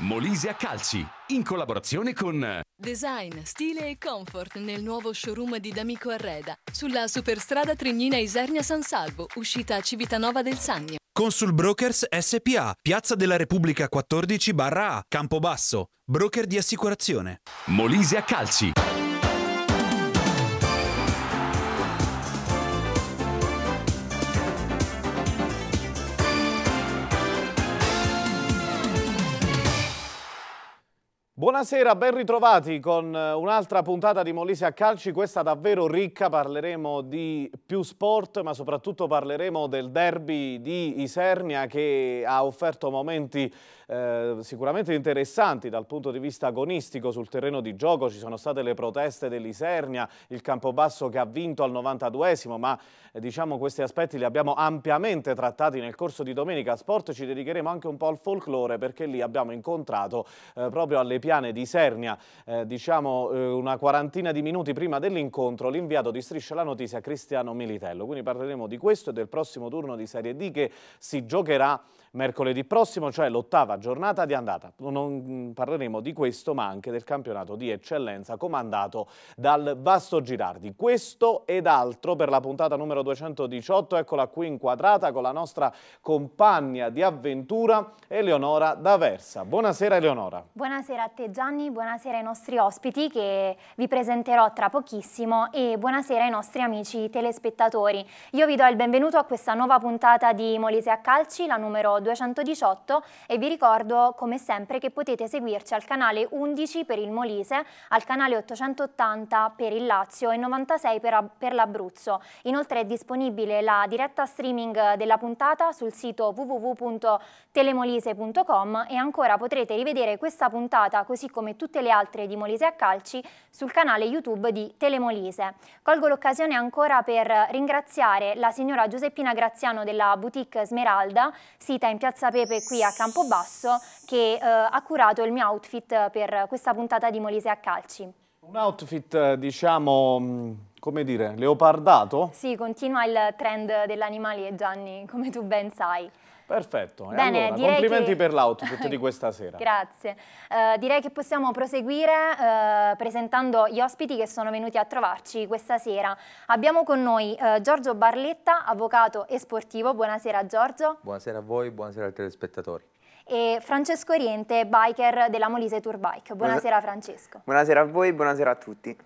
Molise a Calci, in collaborazione con Design, stile e comfort nel nuovo showroom di D'Amico Arreda, sulla superstrada Trignina Isernia San Salvo, uscita a Civitanova del Sannio. Consul Brokers SPA, Piazza della Repubblica 14 barra A, Campobasso, broker di assicurazione. Molise a Calci. Buonasera, ben ritrovati con eh, un'altra puntata di Molise a Calci, questa davvero ricca, parleremo di più sport ma soprattutto parleremo del derby di Isernia che ha offerto momenti eh, sicuramente interessanti dal punto di vista agonistico sul terreno di gioco. Ci sono state le proteste dell'Isernia, il Campobasso che ha vinto al 92esimo, ma eh, diciamo questi aspetti li abbiamo ampiamente trattati nel corso di Domenica Sport. Ci dedicheremo anche un po' al folklore perché lì abbiamo incontrato eh, proprio alle piane di Isernia, eh, diciamo eh, una quarantina di minuti prima dell'incontro, l'inviato di Striscia la Notizia Cristiano Militello. Quindi parleremo di questo e del prossimo turno di Serie D che si giocherà mercoledì prossimo, cioè l'ottava giornata di andata. Non parleremo di questo, ma anche del campionato di eccellenza comandato dal Vasto Girardi. Questo ed altro per la puntata numero 218, eccola qui inquadrata con la nostra compagna di avventura Eleonora D'Aversa. Buonasera Eleonora. Buonasera a te Gianni, buonasera ai nostri ospiti che vi presenterò tra pochissimo e buonasera ai nostri amici telespettatori. Io vi do il benvenuto a questa nuova puntata di Molise a Calci, la numero 218 218 e vi ricordo come sempre che potete seguirci al canale 11 per il Molise, al canale 880 per il Lazio e 96 per, per l'Abruzzo. Inoltre è disponibile la diretta streaming della puntata sul sito www.telemolise.com e ancora potrete rivedere questa puntata così come tutte le altre di Molise a Calci sul canale YouTube di Telemolise. Colgo l'occasione ancora per ringraziare la signora Giuseppina Graziano della boutique Smeralda, sita Vita in Piazza Pepe qui a Campobasso che eh, ha curato il mio outfit per questa puntata di Molise a Calci. Un outfit eh, diciamo mm, come dire, leopardato? Sì, continua il trend dell'animale Gianni, come tu ben sai. Perfetto, Bene, allora, complimenti che... per l'output di questa sera. Grazie. Uh, direi che possiamo proseguire uh, presentando gli ospiti che sono venuti a trovarci questa sera. Abbiamo con noi uh, Giorgio Barletta, avvocato e sportivo. Buonasera Giorgio. Buonasera a voi, buonasera ai telespettatori. E Francesco Oriente, biker della Molise Tour Bike. Buonasera Francesco. Buonasera a voi, buonasera a tutti.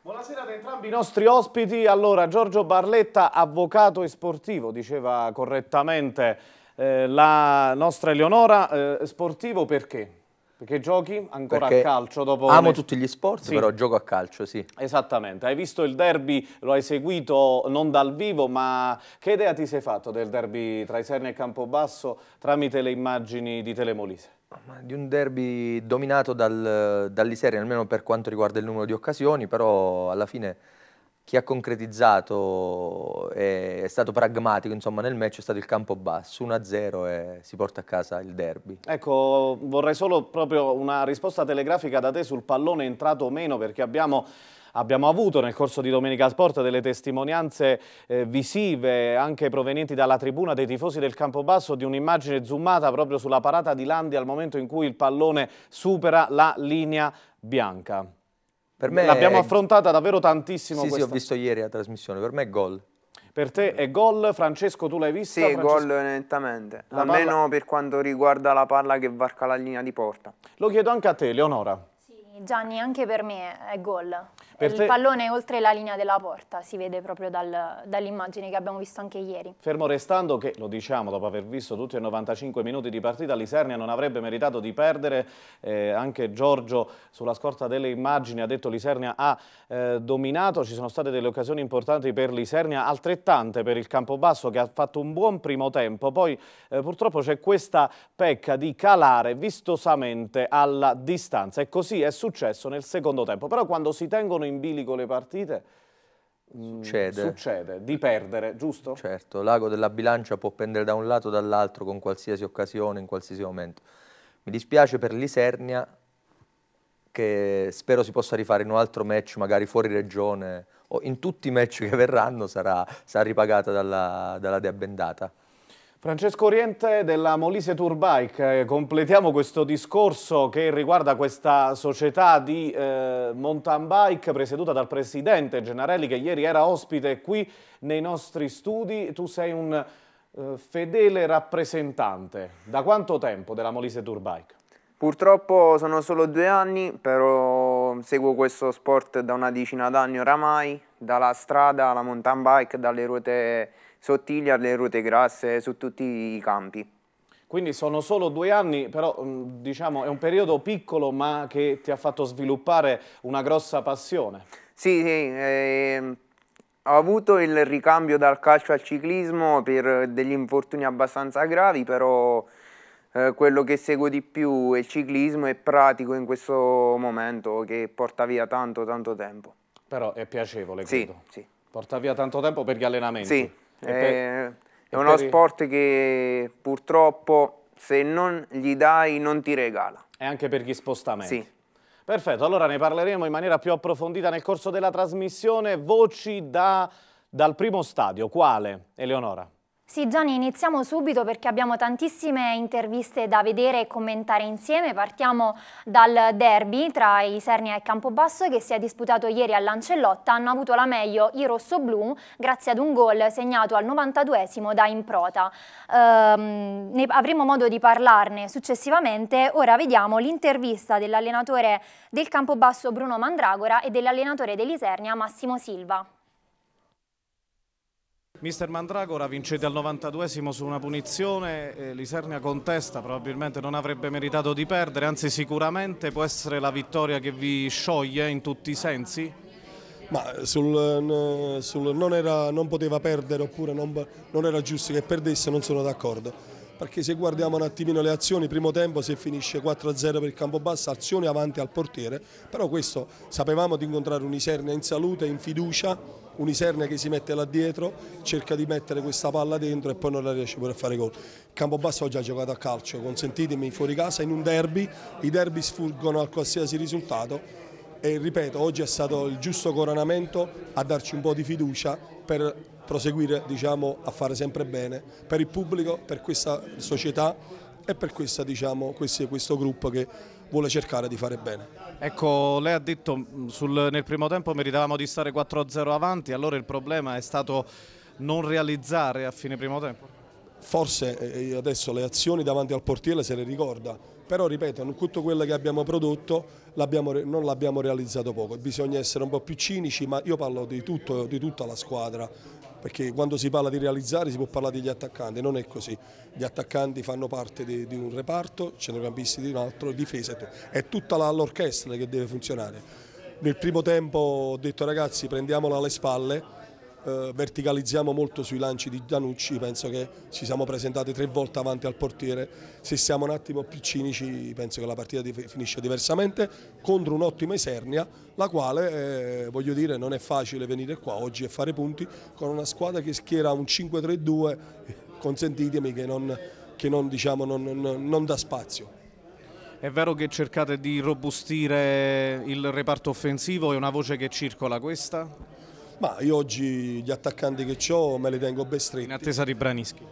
Buonasera ad entrambi i nostri ospiti. Allora, Giorgio Barletta, avvocato e sportivo, diceva correttamente eh, la nostra Eleonora, eh, sportivo perché? Perché giochi ancora Perché a calcio dopo... Amo le... tutti gli sport, sì. però gioco a calcio, sì. Esattamente. Hai visto il derby, lo hai seguito non dal vivo, ma che idea ti sei fatto del derby tra Isernia e Campobasso tramite le immagini di Telemolise? Di un derby dominato dal, dall'Isernia, almeno per quanto riguarda il numero di occasioni, però alla fine chi ha concretizzato e è stato pragmatico insomma, nel match è stato il campo basso 1-0 e si porta a casa il derby ecco vorrei solo proprio una risposta telegrafica da te sul pallone entrato o meno perché abbiamo abbiamo avuto nel corso di Domenica Sport delle testimonianze eh, visive anche provenienti dalla tribuna dei tifosi del Campobasso di un'immagine zoomata proprio sulla parata di Landi al momento in cui il pallone supera la linea bianca. Per me L'abbiamo è... affrontata davvero tantissimo sì, questa. Sì, ho visto ieri la trasmissione, per me è gol. Per te è gol, Francesco tu l'hai visto? Sì, Francesco... gol nettamente, la almeno palla... per quanto riguarda la palla che varca la linea di porta. Lo chiedo anche a te, Leonora. Sì, Gianni, anche per me è gol. Per Il pallone oltre la linea della porta, si vede proprio dal, dall'immagine che abbiamo visto anche ieri. Fermo restando che, lo diciamo, dopo aver visto tutti i 95 minuti di partita, l'Isernia non avrebbe meritato di perdere. Eh, anche Giorgio, sulla scorta delle immagini, ha detto che l'Isernia ha eh, dominato. Ci sono state delle occasioni importanti per l'Isernia, altrettante per il Campobasso che ha fatto un buon primo tempo. Poi eh, purtroppo c'è questa pecca di calare vistosamente alla distanza e così è successo nel secondo tempo. Però quando si tengono in in bilico le partite, mm, succede. succede di perdere, giusto? Certo, l'ago della bilancia può pendere da un lato o dall'altro con qualsiasi occasione, in qualsiasi momento. Mi dispiace per l'Isernia che spero si possa rifare in un altro match, magari fuori regione o in tutti i match che verranno sarà, sarà ripagata dalla, dalla dea bendata. Francesco Oriente della Molise Tour Bike, eh, completiamo questo discorso che riguarda questa società di eh, mountain bike presieduta dal presidente Gennarelli che ieri era ospite qui nei nostri studi. Tu sei un eh, fedele rappresentante, da quanto tempo della Molise Tour Bike? Purtroppo sono solo due anni, però seguo questo sport da una decina d'anni oramai, dalla strada alla mountain bike, dalle ruote sottiglia alle ruote grasse su tutti i campi. Quindi sono solo due anni, però mm, diciamo è un periodo piccolo ma che ti ha fatto sviluppare una grossa passione. Sì, sì eh, ho avuto il ricambio dal calcio al ciclismo per degli infortuni abbastanza gravi, però eh, quello che seguo di più è il ciclismo e pratico in questo momento che porta via tanto tanto tempo. Però è piacevole, credo. Sì, sì. Porta via tanto tempo per gli allenamenti. Sì. Eh, è, è uno sport che purtroppo se non gli dai non ti regala. E anche per gli spostamenti. Sì. Perfetto, allora ne parleremo in maniera più approfondita nel corso della trasmissione. Voci da, dal primo stadio, quale, Eleonora? Sì Gianni, iniziamo subito perché abbiamo tantissime interviste da vedere e commentare insieme. Partiamo dal derby tra Isernia e Campobasso che si è disputato ieri a Lancellotta. Hanno avuto la meglio i rossoblù grazie ad un gol segnato al 92esimo da Improta. Ehm, ne avremo modo di parlarne successivamente. Ora vediamo l'intervista dell'allenatore del Campobasso Bruno Mandragora e dell'allenatore dell'Isernia Massimo Silva. Mister Mandragora vincete al 92esimo su una punizione, eh, l'Isernia contesta, probabilmente non avrebbe meritato di perdere, anzi sicuramente può essere la vittoria che vi scioglie in tutti i sensi? Ma sul, sul non, era, non, poteva perdere oppure non, non era giusto che perdesse non sono d'accordo perché se guardiamo un attimino le azioni, primo tempo se finisce 4-0 per il campo basso, azione avanti al portiere, però questo sapevamo di incontrare un'Isernia in salute, in fiducia, un'Isernia che si mette là dietro, cerca di mettere questa palla dentro e poi non la riesce pure a fare gol. Il Campobasso oggi ha giocato a calcio, consentitemi, fuori casa in un derby, i derby sfuggono a qualsiasi risultato e ripeto, oggi è stato il giusto coronamento a darci un po' di fiducia per proseguire diciamo, a fare sempre bene per il pubblico, per questa società e per questa, diciamo, questo, questo gruppo che vuole cercare di fare bene. Ecco, lei ha detto mm, sul, nel primo tempo meritavamo di stare 4-0 avanti, allora il problema è stato non realizzare a fine primo tempo? Forse eh, eh, adesso le azioni davanti al portiere se le ricorda, però ripeto, tutto quello che abbiamo prodotto non l'abbiamo realizzato poco, bisogna essere un po' più cinici, ma io parlo di, tutto, di tutta la squadra, perché quando si parla di realizzare si può parlare degli attaccanti, non è così, gli attaccanti fanno parte di, di un reparto, centrocampisti di un altro, difesa, è tutta l'orchestra che deve funzionare. Nel primo tempo ho detto ragazzi prendiamola alle spalle, eh, verticalizziamo molto sui lanci di Danucci, penso che ci siamo presentati tre volte avanti al portiere, se siamo un attimo più cinici penso che la partita finisce diversamente contro un'ottima Esernia, la quale eh, voglio dire non è facile venire qua oggi e fare punti con una squadra che schiera un 5-3-2, consentitemi che non, che non, diciamo, non, non dà spazio. È vero che cercate di robustire il reparto offensivo, è una voce che circola questa? Ma io oggi gli attaccanti che ho me li tengo ben stretti. In attesa di Branischi.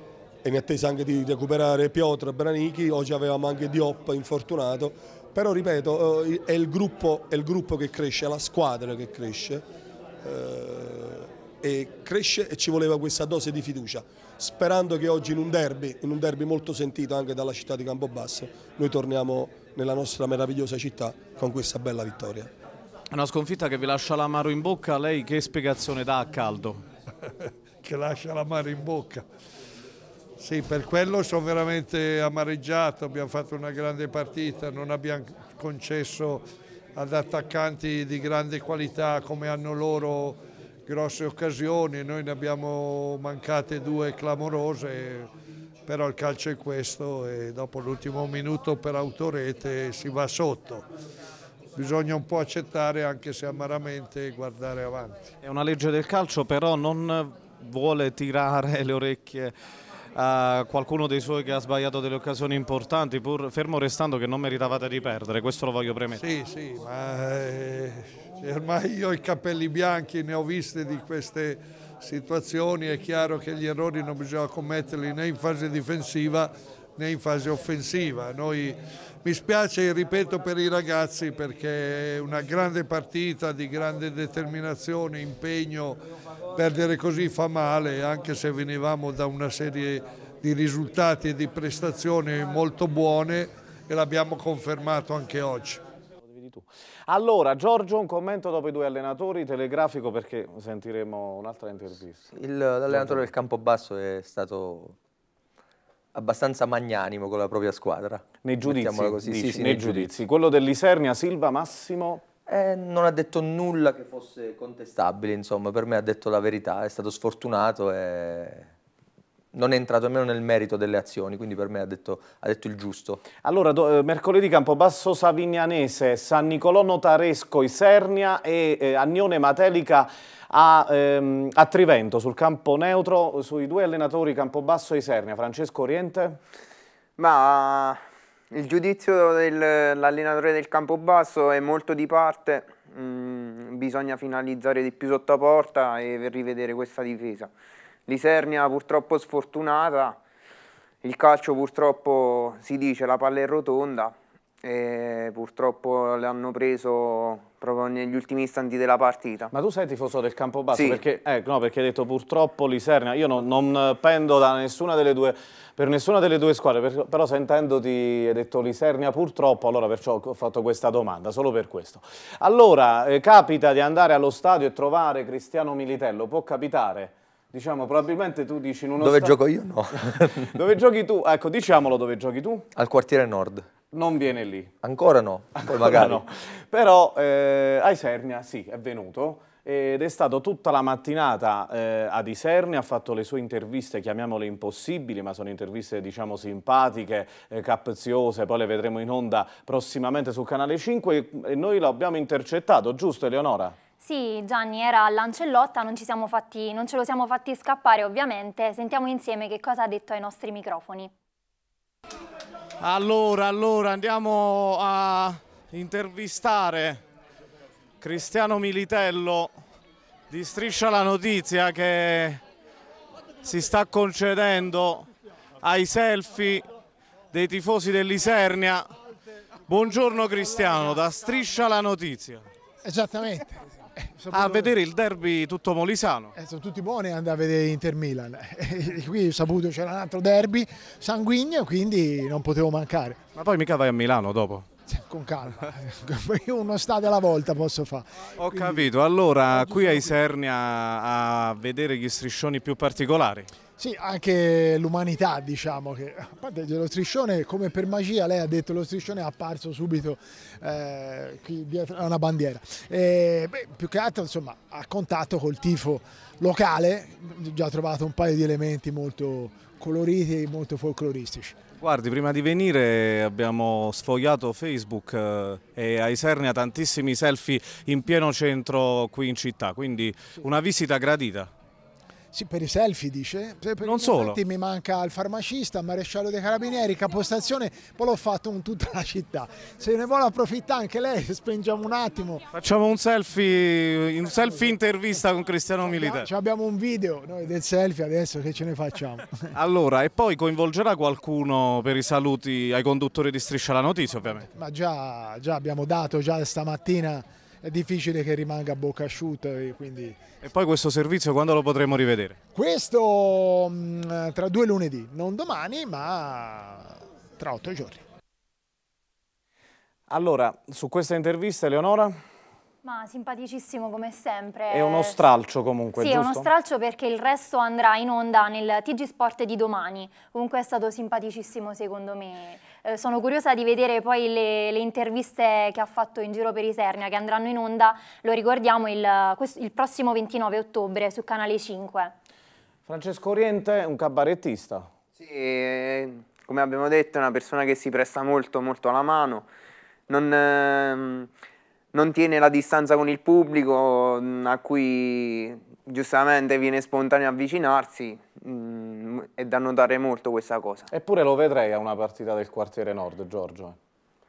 E in attesa anche di recuperare Piotr Branichi, oggi avevamo anche Diop infortunato, però ripeto eh, è il gruppo, è il gruppo che cresce, è la squadra che cresce. Eh, e cresce e ci voleva questa dose di fiducia, sperando che oggi in un derby, in un derby molto sentito anche dalla città di Campobasso, noi torniamo nella nostra meravigliosa città con questa bella vittoria. Una sconfitta che vi lascia l'amaro in bocca, lei che spiegazione dà a caldo? che lascia l'amaro in bocca. Sì, per quello sono veramente amareggiato, abbiamo fatto una grande partita, non abbiamo concesso ad attaccanti di grande qualità come hanno loro grosse occasioni, noi ne abbiamo mancate due clamorose, però il calcio è questo e dopo l'ultimo minuto per autorete si va sotto bisogna un po' accettare anche se amaramente guardare avanti. È una legge del calcio però non vuole tirare le orecchie a qualcuno dei suoi che ha sbagliato delle occasioni importanti pur fermo restando che non meritavate di perdere, questo lo voglio premettere. Sì, sì, ma eh, ormai io i capelli bianchi ne ho viste di queste situazioni, è chiaro che gli errori non bisogna commetterli né in fase difensiva né in fase offensiva. Noi mi spiace, ripeto, per i ragazzi perché è una grande partita di grande determinazione, impegno, perdere così fa male anche se venivamo da una serie di risultati e di prestazioni molto buone e l'abbiamo confermato anche oggi. Allora, Giorgio, un commento dopo i due allenatori, telegrafico perché sentiremo un'altra intervista. L'allenatore del Campobasso è stato abbastanza magnanimo con la propria squadra. Nei giudizi, così, dici, sì, sì, nei, nei giudizi. giudizi. Quello dell'Isernia, Silva, Massimo? Eh, non ha detto nulla che fosse contestabile, insomma, per me ha detto la verità, è stato sfortunato e non è entrato nemmeno nel merito delle azioni, quindi per me ha detto, ha detto il giusto. Allora, do, eh, mercoledì Campobasso Savignanese, San Nicolò Notaresco Isernia e eh, Agnone Matelica a, ehm, a, Trivento, sul campo neutro, sui due allenatori Campobasso e Isernia. Francesco Oriente? Ma il giudizio dell'allenatore del Campobasso è molto di parte, mm, bisogna finalizzare di più sotto porta e rivedere questa difesa. Lisernia purtroppo sfortunata, il calcio purtroppo si dice la palla è rotonda e purtroppo l'hanno preso proprio negli ultimi istanti della partita. Ma tu sei tifoso del campo basso? Sì. Perché, eh, no, perché hai detto purtroppo Lisernia, io non, non pendo nessuna due, per nessuna delle due squadre, per, però sentendoti hai detto Lisernia purtroppo, allora perciò ho fatto questa domanda, solo per questo. Allora, eh, capita di andare allo stadio e trovare Cristiano Militello, può capitare? Diciamo, probabilmente tu dici... In uno dove gioco io? No. dove giochi tu? Ecco, diciamolo dove giochi tu. Al quartiere nord. Non viene lì. Ancora no, Ancora magari. No. Però eh, a Isernia sì, è venuto ed è stato tutta la mattinata eh, ad Isernia, ha fatto le sue interviste, chiamiamole impossibili, ma sono interviste diciamo simpatiche, eh, capziose, poi le vedremo in onda prossimamente sul canale 5 e noi l'abbiamo intercettato, giusto Eleonora? Sì, Gianni era all'Ancellotta, non, fatti, non ce lo siamo fatti scappare ovviamente. Sentiamo insieme che cosa ha detto ai nostri microfoni. Allora, allora, andiamo a intervistare Cristiano Militello di Striscia la Notizia che si sta concedendo ai selfie dei tifosi dell'Isernia. Buongiorno Cristiano, da Striscia la Notizia. Esattamente a vedere il derby tutto molisano. Eh, sono tutti buoni ad andare a vedere Inter-Milan. Qui ho saputo c'era un altro derby sanguigno, quindi non potevo mancare. Ma poi mica vai a Milano dopo? con calma, uno stadio alla volta posso fare. Ho Quindi, capito, allora qui ai Serni a, a vedere gli striscioni più particolari. Sì, anche l'umanità diciamo che, a parte dello striscione, come per magia lei ha detto lo striscione è apparso subito eh, qui dietro a una bandiera. E, beh, più che altro insomma a contatto col tifo locale, ho già trovato un paio di elementi molto coloriti e molto folcloristici. Guardi, prima di venire abbiamo sfogliato Facebook eh, e a Isernia tantissimi selfie in pieno centro qui in città, quindi una visita gradita. Sì, per i selfie dice. Per non solo. Infatti Mi manca il farmacista, maresciallo dei carabinieri, capostazione, poi l'ho fatto in tutta la città. Se ne vuole approfittare anche lei, spengiamo un attimo. Facciamo un selfie, un selfie intervista con Cristiano Militare. Ci abbiamo un video noi del selfie adesso che ce ne facciamo. allora, e poi coinvolgerà qualcuno per i saluti ai conduttori di Striscia la Notizia ovviamente? Ma già, già abbiamo dato, già stamattina è difficile che rimanga a bocca asciutta. E, quindi... e poi questo servizio quando lo potremo rivedere? Questo mm, tra due lunedì, non domani ma tra otto giorni. Allora, su questa intervista Eleonora? Ma simpaticissimo come sempre. È uno stralcio comunque, Sì, giusto? è uno stralcio perché il resto andrà in onda nel TG Sport di domani. Comunque è stato simpaticissimo secondo me. Eh, sono curiosa di vedere poi le, le, interviste che ha fatto in giro per Isernia che andranno in onda, lo ricordiamo, il, il prossimo 29 ottobre su Canale 5. Francesco Oriente è un cabarettista. Sì, eh, come abbiamo detto è una persona che si presta molto, molto alla mano, non, ehm, non tiene la distanza con il pubblico mm, a cui giustamente viene spontaneo avvicinarsi mh, mm, è da notare molto questa cosa. Eppure lo vedrei a una partita del quartiere nord, Giorgio. Eh.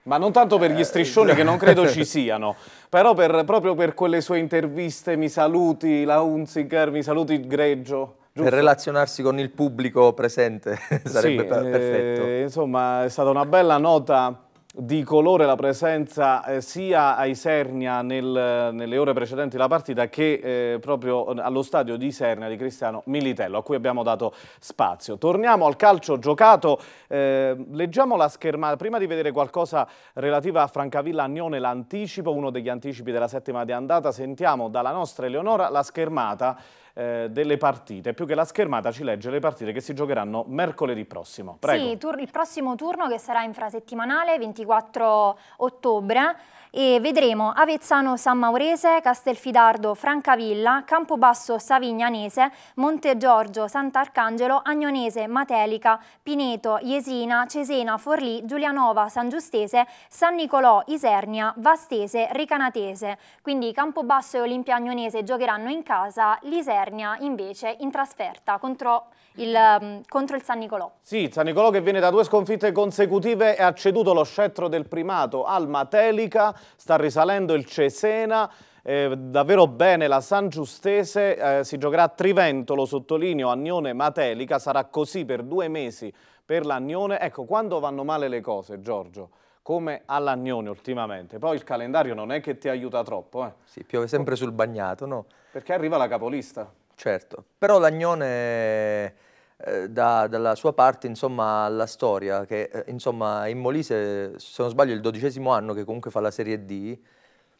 Ma non tanto per gli eh, striscioni che non credo ci siano, però per, proprio per quelle sue interviste, mi saluti la Hunziker, mi saluti il Greggio. Giusto? Per relazionarsi con il pubblico presente sarebbe sì, perfetto. Eh, insomma, è stata una bella nota di colore la presenza eh, sia a Isernia nel, nelle ore precedenti la partita che eh, proprio allo stadio di Isernia di Cristiano Militello a cui abbiamo dato spazio. Torniamo al calcio giocato, eh, leggiamo la schermata, prima di vedere qualcosa relativa a Francavilla Agnone l'anticipo, uno degli anticipi della settima di andata, sentiamo dalla nostra Eleonora la schermata eh, delle partite. Più che la schermata ci legge le partite che si giocheranno mercoledì prossimo. Prego. Sì, il prossimo turno che sarà infrasettimanale, 24 ottobre, e vedremo Avezzano San Maurese, Castelfidardo Francavilla, Campobasso Savignanese, Monte Giorgio Sant'Arcangelo, Agnonese Matelica, Pineto, Iesina, Cesena, Forlì, Giulianova, San Giustese, San Nicolò, Isernia, Vastese, Ricanatese. Quindi Campobasso e Olimpia Agnonese giocheranno in casa, l'Isernia invece in trasferta contro il, um, contro il San Nicolò. Sì, San Nicolò che viene da due sconfitte consecutive e ha ceduto lo scettro del primato al Matelica, sta risalendo il Cesena. Eh, davvero bene la San Giustese, eh, si giocherà a Trivento, lo sottolineo, Agnone Matelica, sarà così per due mesi per l'Agnone. Ecco, quando vanno male le cose, Giorgio, come all'Agnone ultimamente, poi il calendario non è che ti aiuta troppo. Eh. Sì, piove sempre sul bagnato, no? Perché arriva la capolista. Certo, però l'agnone eh, da, dalla sua parte, insomma, la storia, che eh, insomma in Molise, se non sbaglio, è il dodicesimo anno che comunque fa la Serie D,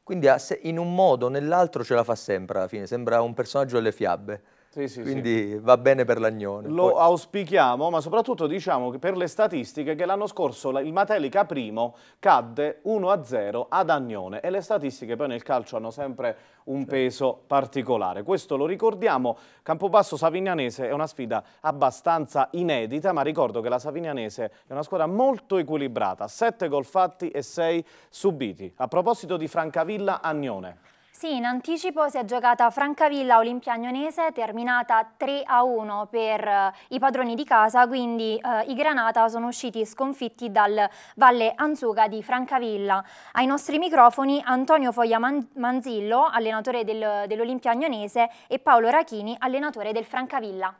quindi in un modo o nell'altro ce la fa sempre alla fine, sembra un personaggio delle fiabe. Sì, sì, Quindi sì. va bene per l'Agnone. Lo Poi... auspichiamo, ma soprattutto diciamo che per le statistiche che l'anno scorso il Matelica primo cadde 1-0 ad Agnone e le statistiche poi nel calcio hanno sempre un peso particolare. Questo lo ricordiamo, Campobasso Savignanese è una sfida abbastanza inedita, ma ricordo che la Savignanese è una squadra molto equilibrata, 7 gol fatti e 6 subiti. A proposito di Francavilla Agnone. Sì, in anticipo si è giocata Francavilla Olimpia Agnonese, terminata 3-1 per eh, i padroni di casa, quindi eh, i Granata sono usciti sconfitti dal Valle Anzuga di Francavilla. Ai nostri microfoni Antonio Foglia Manzillo, allenatore del, dell'Olimpia Agnonese, e Paolo Rachini, allenatore del Francavilla.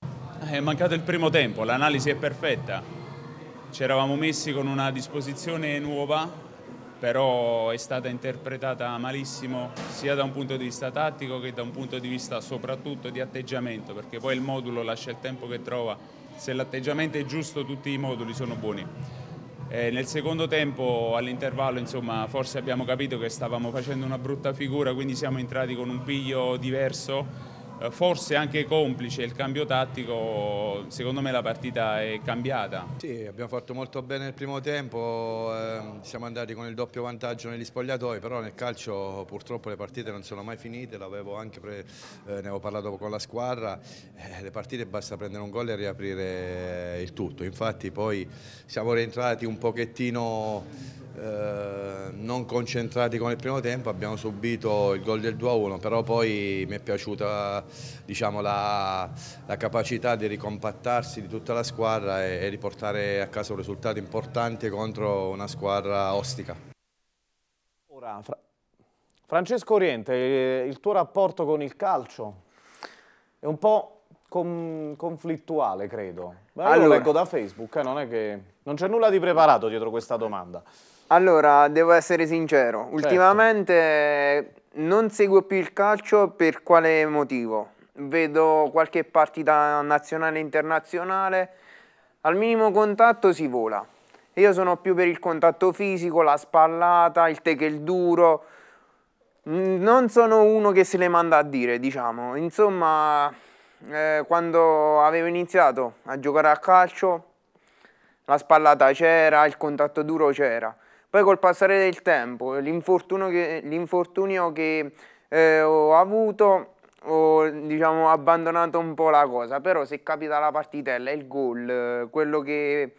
Eh, è mancato il primo tempo, l'analisi è perfetta. Ci eravamo messi con una disposizione nuova, però è stata interpretata malissimo sia da un punto di vista tattico che da un punto di vista soprattutto di atteggiamento, perché poi il modulo lascia il tempo che trova, se l'atteggiamento è giusto tutti i moduli sono buoni. E eh, nel secondo tempo all'intervallo insomma, forse abbiamo capito che stavamo facendo una brutta figura, quindi siamo entrati con un piglio diverso eh, forse anche complice il cambio tattico, secondo me la partita è cambiata. Sì, abbiamo fatto molto bene nel primo tempo, ehm, siamo andati con il doppio vantaggio negli spogliatoi, però nel calcio purtroppo le partite non sono mai finite, pre... eh, ne avevo parlato con la squadra, eh, le partite basta prendere un gol e riaprire il tutto, infatti poi siamo rientrati un pochettino non concentrati con il primo tempo, abbiamo subito il gol del 2-1, però poi mi è piaciuta diciamo, la, la, capacità di ricompattarsi di tutta la squadra e, e riportare a casa un risultato importante contro una squadra ostica. Ora, Fra Francesco Oriente, eh, il tuo rapporto con il calcio è un po' conflittuale, credo. Ma allora, lo leggo da Facebook, eh? non c'è che... nulla di preparato dietro questa domanda. Allora, devo essere sincero, certo. ultimamente non seguo più il calcio per quale motivo? Vedo qualche partita nazionale e internazionale, al minimo contatto si vola. Io sono più per il contatto fisico, la spallata, il tackle duro. Non sono uno che se le manda a dire, diciamo. Insomma, eh, quando avevo iniziato a giocare a calcio, la spallata c'era, il contatto duro c'era poi col passare del tempo, l'infortunio che, che eh, ho avuto ho diciamo, abbandonato un po' la cosa, però se capita la partitella, il gol, quello che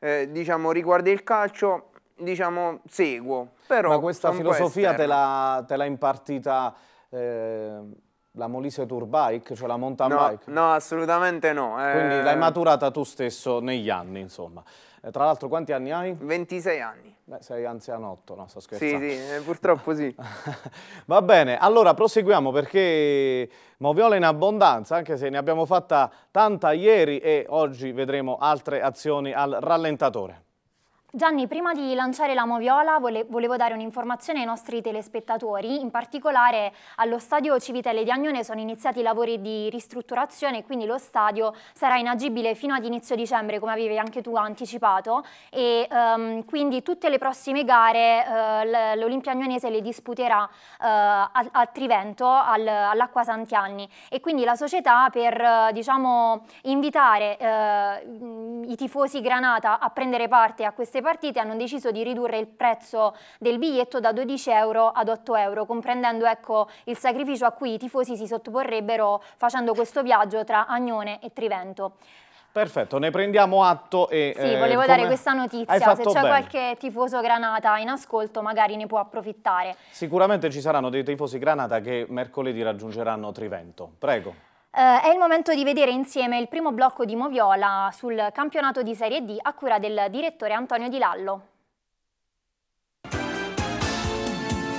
eh, diciamo, riguarda il calcio, diciamo, seguo. Però Ma questa filosofia te l'ha impartita eh, la Molise Tour Bike, cioè la mountain no, bike? No, assolutamente no. Eh... Quindi l'hai maturata tu stesso negli anni, insomma. Eh, tra l'altro quanti anni hai? 26 anni. Sei anzianotto, no, sto scherzando. Sì, sì, eh, purtroppo sì. Va bene, allora proseguiamo perché moviola in abbondanza, anche se ne abbiamo fatta tanta ieri e oggi vedremo altre azioni al rallentatore. Gianni, prima di lanciare la Moviola vole volevo dare un'informazione ai nostri telespettatori, in particolare allo stadio Civitelle di Agnone sono iniziati i lavori di ristrutturazione quindi lo stadio sarà inagibile fino ad inizio dicembre come avevi anche tu anticipato e um, quindi tutte le prossime gare uh, l'Olimpia Agnonese le disputerà uh, a, a, Trivento al, all'Acqua Santianni e quindi la società per uh, diciamo, invitare eh, i tifosi Granata a prendere parte a queste partite hanno deciso di ridurre il prezzo del biglietto da 12 euro ad 8 euro, comprendendo ecco, il sacrificio a cui i tifosi si sottoporrebbero facendo questo viaggio tra Agnone e Trivento. Perfetto, ne prendiamo atto e... Sì, eh, volevo eh, dare questa notizia, se c'è qualche tifoso Granata in ascolto magari ne può approfittare. Sicuramente ci saranno dei tifosi Granata che mercoledì raggiungeranno Trivento, prego. Uh, è il momento di vedere insieme il primo blocco di Moviola sul campionato di Serie D a cura del direttore Antonio Di Lallo.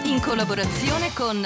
In collaborazione con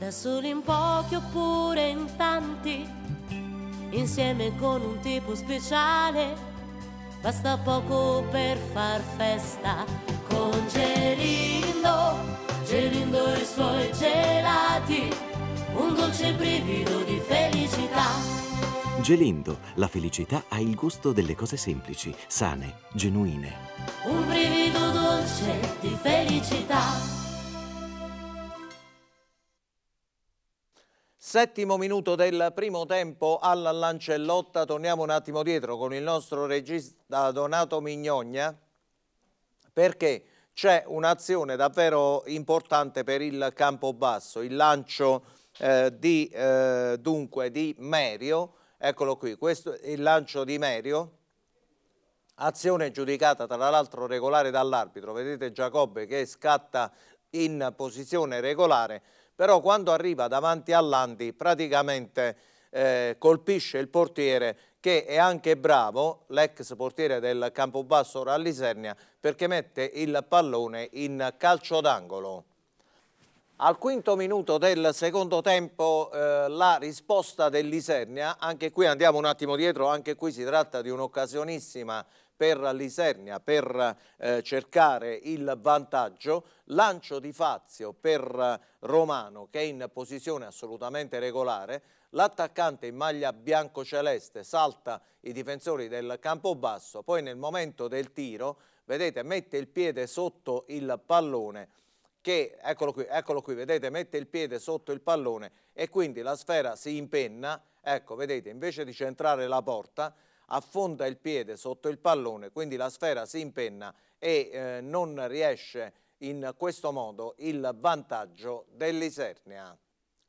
da soli in pochi oppure in tanti, insieme con un tipo speciale, basta poco per far festa. Con Gelindo, Gelindo e i suoi gelati, un dolce brivido di felicità. Gelindo, la felicità ha il gusto delle cose semplici, sane, genuine. Un brivido dolce di felicità. Settimo minuto del primo tempo alla Lancellotta, torniamo un attimo dietro con il nostro regista Donato Mignogna perché c'è un'azione davvero importante per il campo basso, il lancio eh, di, eh, dunque, di Merio, eccolo qui, questo è il lancio di Merio, azione giudicata tra l'altro regolare dall'arbitro, vedete Giacobbe che scatta in posizione regolare, però quando arriva davanti all'Andi praticamente eh, colpisce il portiere che è anche bravo, l'ex portiere del Campobasso Rallisernia, perché mette il pallone in calcio d'angolo. Al quinto minuto del secondo tempo eh, la risposta dell'Isernia, anche qui andiamo un attimo dietro, anche qui si tratta di un'occasionissima per l'Isernia per eh, cercare il vantaggio, lancio di Fazio per eh, Romano che è in posizione assolutamente regolare, l'attaccante in maglia bianco-celeste salta i difensori del campo basso, poi nel momento del tiro, vedete, mette il piede sotto il pallone, che, eccolo qui, eccolo qui, vedete, mette il piede sotto il pallone e quindi la sfera si impenna, ecco, vedete, invece di centrare la porta, affonda il piede sotto il pallone, quindi la sfera si impenna e eh, non riesce in questo modo il vantaggio dell'Isernia.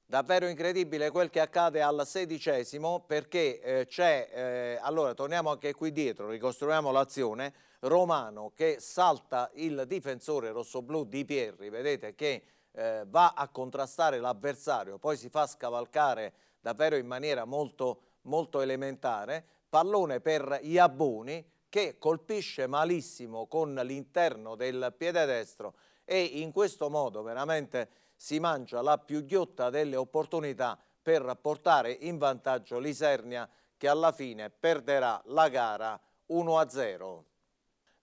Davvero incredibile quel che accade al sedicesimo perché eh, c'è, eh, allora torniamo anche qui dietro, ricostruiamo l'azione, Romano che salta il difensore rossoblù di Pierri, vedete che eh, va a contrastare l'avversario, poi si fa scavalcare davvero in maniera molto, molto elementare, pallone per Iaboni che colpisce malissimo con l'interno del piede destro e in questo modo veramente si mangia la più ghiotta delle opportunità per portare in vantaggio l'Isernia che alla fine perderà la gara 1-0.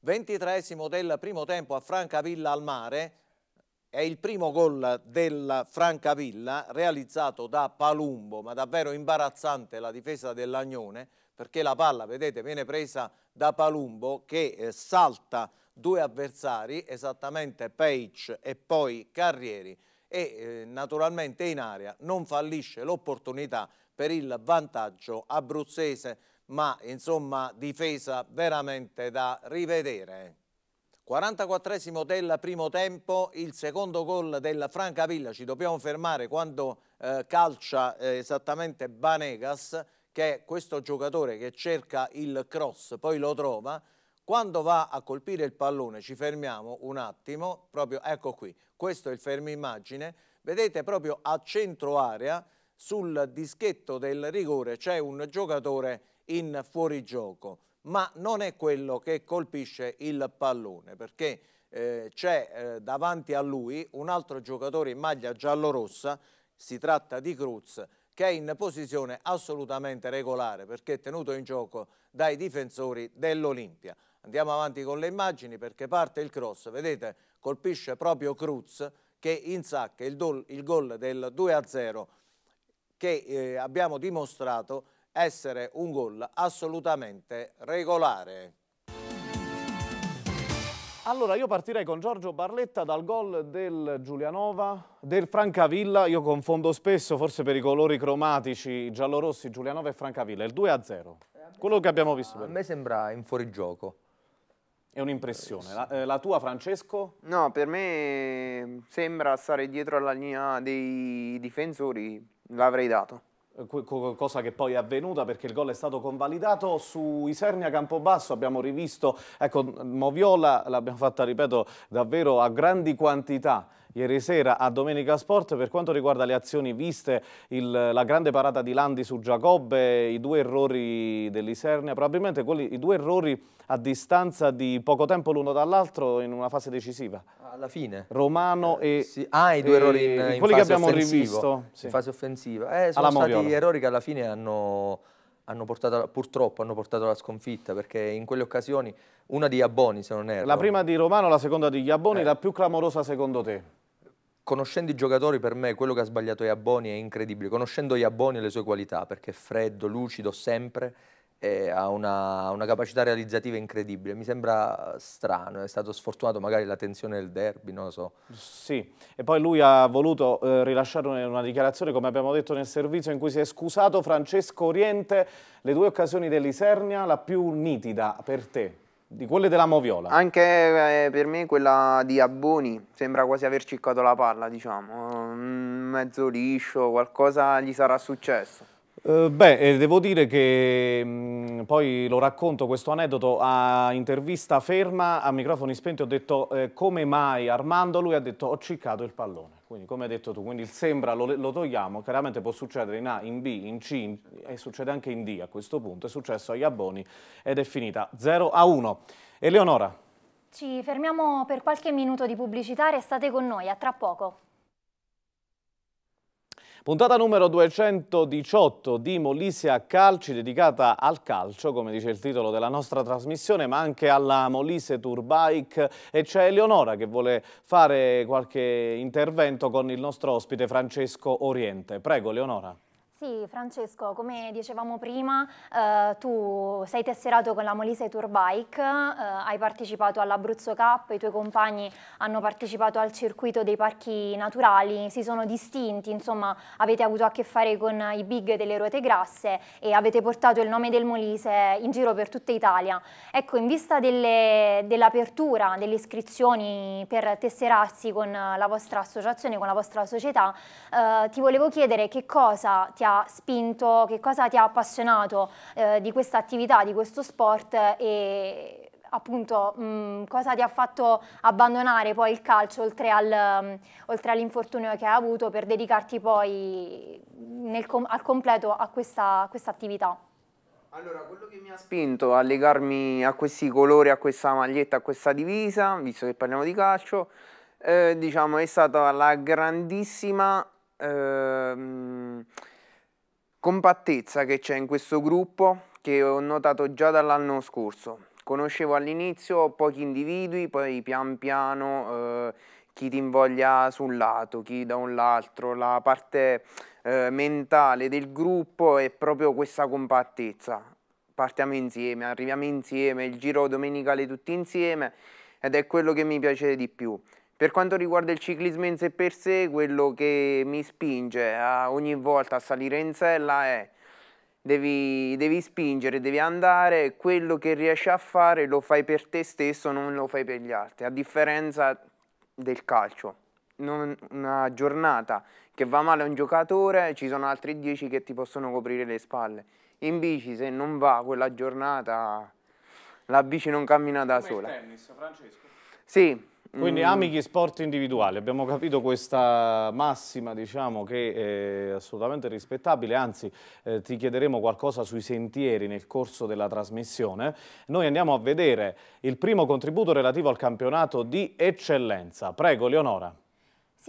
Ventitreesimo del primo tempo a Francavilla al mare, è il primo gol del Francavilla realizzato da Palumbo, ma davvero imbarazzante la difesa dell'Agnone, perché la palla, vedete, viene presa da Palumbo che eh, salta due avversari, esattamente Page e poi Carrieri, e eh, naturalmente in area non fallisce l'opportunità per il vantaggio abruzzese, ma insomma difesa veramente da rivedere. 44 esimo del primo tempo, il secondo gol del Francavilla, ci dobbiamo fermare quando eh, calcia eh, esattamente Banegas, che è questo giocatore che cerca il cross, poi lo trova, quando va a colpire il pallone ci fermiamo un attimo, proprio ecco qui, questo è il fermo immagine, vedete proprio a centro area sul dischetto del rigore c'è un giocatore in fuorigioco, ma non è quello che colpisce il pallone perché eh, c'è eh, davanti a lui un altro giocatore in maglia giallorossa, si tratta di Cruz, che è in posizione assolutamente regolare perché è tenuto in gioco dai difensori dell'Olimpia. Andiamo avanti con le immagini perché parte il cross, vedete colpisce proprio Cruz che insacca il, il gol del 2-0 che eh, abbiamo dimostrato essere un gol assolutamente regolare. Allora io partirei con Giorgio Barletta dal gol del Giulianova, del Francavilla, io confondo spesso forse per i colori cromatici giallorossi Giulianova e Francavilla, il 2-0, quello che abbiamo visto. Per... A me sembra in fuorigioco. È un'impressione. La, eh, la, tua, Francesco? No, per me sembra stare dietro alla linea dei difensori, l'avrei dato. Eh, cosa che poi è avvenuta perché il gol è stato convalidato su Isernia Campobasso abbiamo rivisto ecco Moviola l'abbiamo fatta ripeto davvero a grandi quantità ieri sera a Domenica Sport. Per quanto riguarda le azioni viste, il, la grande parata di Landi su Giacobbe, i due errori dell'Isernia, probabilmente quelli, i due errori a distanza di poco tempo l'uno dall'altro in una fase decisiva. Alla fine. Romano eh, e... Sì. Ah, i due errori in, in quelli che abbiamo offensivo. rivisto. Sì. In fase offensiva. Eh, sono alla stati Moviola. errori che alla fine hanno hanno portato, purtroppo hanno portato alla sconfitta perché in quelle occasioni una di Abboni se non erro. La prima di Romano, la seconda di Abboni, eh. la più clamorosa secondo te? Conoscendo i giocatori per me quello che ha sbagliato Abboni è incredibile, conoscendo Abboni e le sue qualità perché è freddo, lucido sempre eh, ha una, una, capacità realizzativa incredibile. Mi sembra strano, è stato sfortunato magari la tensione del derby, non lo so. Sì, e poi lui ha voluto eh, rilasciare una dichiarazione, come abbiamo detto nel servizio, in cui si è scusato Francesco Oriente, le due occasioni dell'Isernia, la più nitida per te? Di quelle della Moviola. Anche eh, per me quella di Abboni sembra quasi aver ciccato la palla, diciamo. Un mm, mezzo liscio, qualcosa gli sarà successo. Eh, beh, eh, devo dire che mm, poi lo racconto questo aneddoto a intervista ferma, a microfoni spenti ho detto eh, come mai Armando, lui ha detto ho ciccato il pallone, quindi come hai detto tu, quindi il sembra lo, lo togliamo, chiaramente può succedere in A, in B, in C in, e succede anche in D a questo punto, è successo agli Abboni ed è finita 0 a 1. Eleonora. Ci fermiamo per qualche minuto di pubblicità, restate con noi, a tra poco. Puntata numero 218 di Molise a Calci, dedicata al calcio, come dice il titolo della nostra trasmissione, ma anche alla Molise Tour Bike. E c'è Eleonora che vuole fare qualche intervento con il nostro ospite Francesco Oriente. Prego, Eleonora. Sì, Francesco, come dicevamo prima, eh, tu sei tesserato con la Molise Tour Bike, eh, hai partecipato all'Abruzzo Cup, i tuoi compagni hanno partecipato al circuito dei parchi naturali, si sono distinti, insomma, avete avuto a che fare con i big delle ruote grasse e avete portato il nome del Molise in giro per tutta Italia. Ecco, in vista dell'apertura dell delle iscrizioni per tesserarsi con la vostra associazione, con la vostra società, eh, ti volevo chiedere che cosa ti ha ha spinto, che cosa ti ha appassionato eh, di questa attività, di questo sport e appunto mh, mm, cosa ti ha fatto abbandonare poi il calcio oltre, al, mm, oltre all'infortunio che hai avuto per dedicarti poi nel, al completo a questa, a questa attività? Allora, quello che mi ha spinto a legarmi a questi colori, a questa maglietta, a questa divisa, visto che parliamo di calcio, eh, diciamo, è stata la grandissima eh, compattezza che c'è in questo gruppo che ho notato già dall'anno scorso. Conoscevo all'inizio pochi individui, poi pian piano eh, chi ti invoglia su un lato, chi da un l'altro, la parte eh, mentale del gruppo è proprio questa compattezza. Partiamo insieme, arriviamo insieme, il giro domenicale tutti insieme ed è quello che mi piace di più. Per quanto riguarda il ciclismo in sé per sé, quello che mi spinge a ogni volta a salire in sella è devi, devi spingere, devi andare, quello che riesci a fare lo fai per te stesso, non lo fai per gli altri, a differenza del calcio. Non una giornata che va male a un giocatore, ci sono altri dieci che ti possono coprire le spalle. In bici, se non va quella giornata, la bici non cammina da Come sola. Il tennis, Francesco? Sì, quindi mm. ami gli sport individuali, abbiamo capito questa massima diciamo, che è assolutamente rispettabile, anzi eh, ti chiederemo qualcosa sui sentieri nel corso della trasmissione. Noi andiamo a vedere il primo contributo relativo al campionato di eccellenza. Prego Leonora.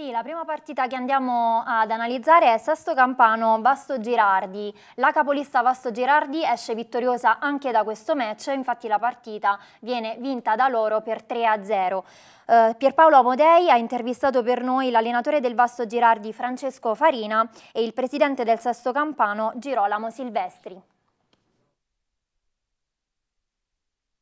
Sì, la prima partita che andiamo ad analizzare è Sesto Campano Vasto Girardi. La capolista Vasto Girardi esce vittoriosa anche da questo match, infatti la partita viene vinta da loro per 3 0. Uh, Pierpaolo Amodei ha intervistato per noi l'allenatore del Vasto Girardi Francesco Farina e il presidente del Sesto Campano Girolamo Silvestri.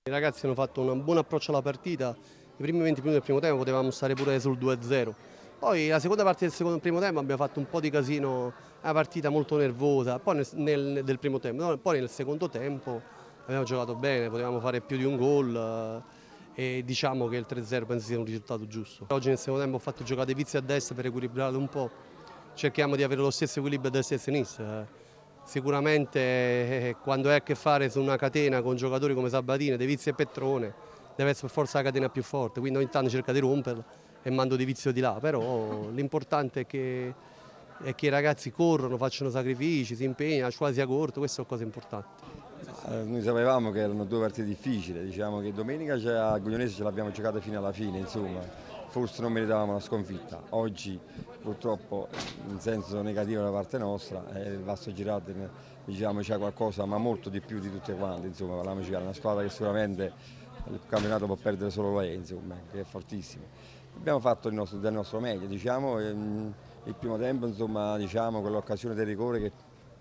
I ragazzi hanno fatto un buon approccio alla partita, i primi 20 minuti del primo tempo potevamo stare pure sul 2-0 poi la seconda parte del secondo, primo tempo abbiamo fatto un po' di casino, una partita molto nervosa, poi nel, nel del primo tempo, poi nel secondo tempo abbiamo giocato bene, potevamo fare più di un gol eh, e diciamo che il 3-0 penso sia un risultato giusto. Oggi nel secondo tempo ho fatto giocate vizi a destra per equilibrare un po', cerchiamo di avere lo stesso equilibrio a destra e a sinistra. Eh. Sicuramente eh, quando hai a che fare su una catena con giocatori come Sabatini, De Vizi e Petrone, deve essere per forza la catena più forte, quindi ogni tanto cerca di romperla e mando di vizio di là, però l'importante è che, è che i ragazzi corrono, facciano sacrifici, si impegnano, quasi a corto, queste sono cose importanti. Eh, noi sapevamo che erano due partite difficili, diciamo che domenica a Guglionese ce l'abbiamo giocata fino alla fine, insomma, forse non meritavamo la sconfitta. Oggi purtroppo in senso negativo da parte nostra, eh, il Vasto Girato diciamo, c'è qualcosa ma molto di più di tutte quante, insomma, parliamoci, è una squadra che sicuramente il campionato può perdere solo lei, insomma, che è fortissima. Abbiamo fatto nostro, del nostro meglio, diciamo, mm, il primo tempo insomma, diciamo, con del rigore che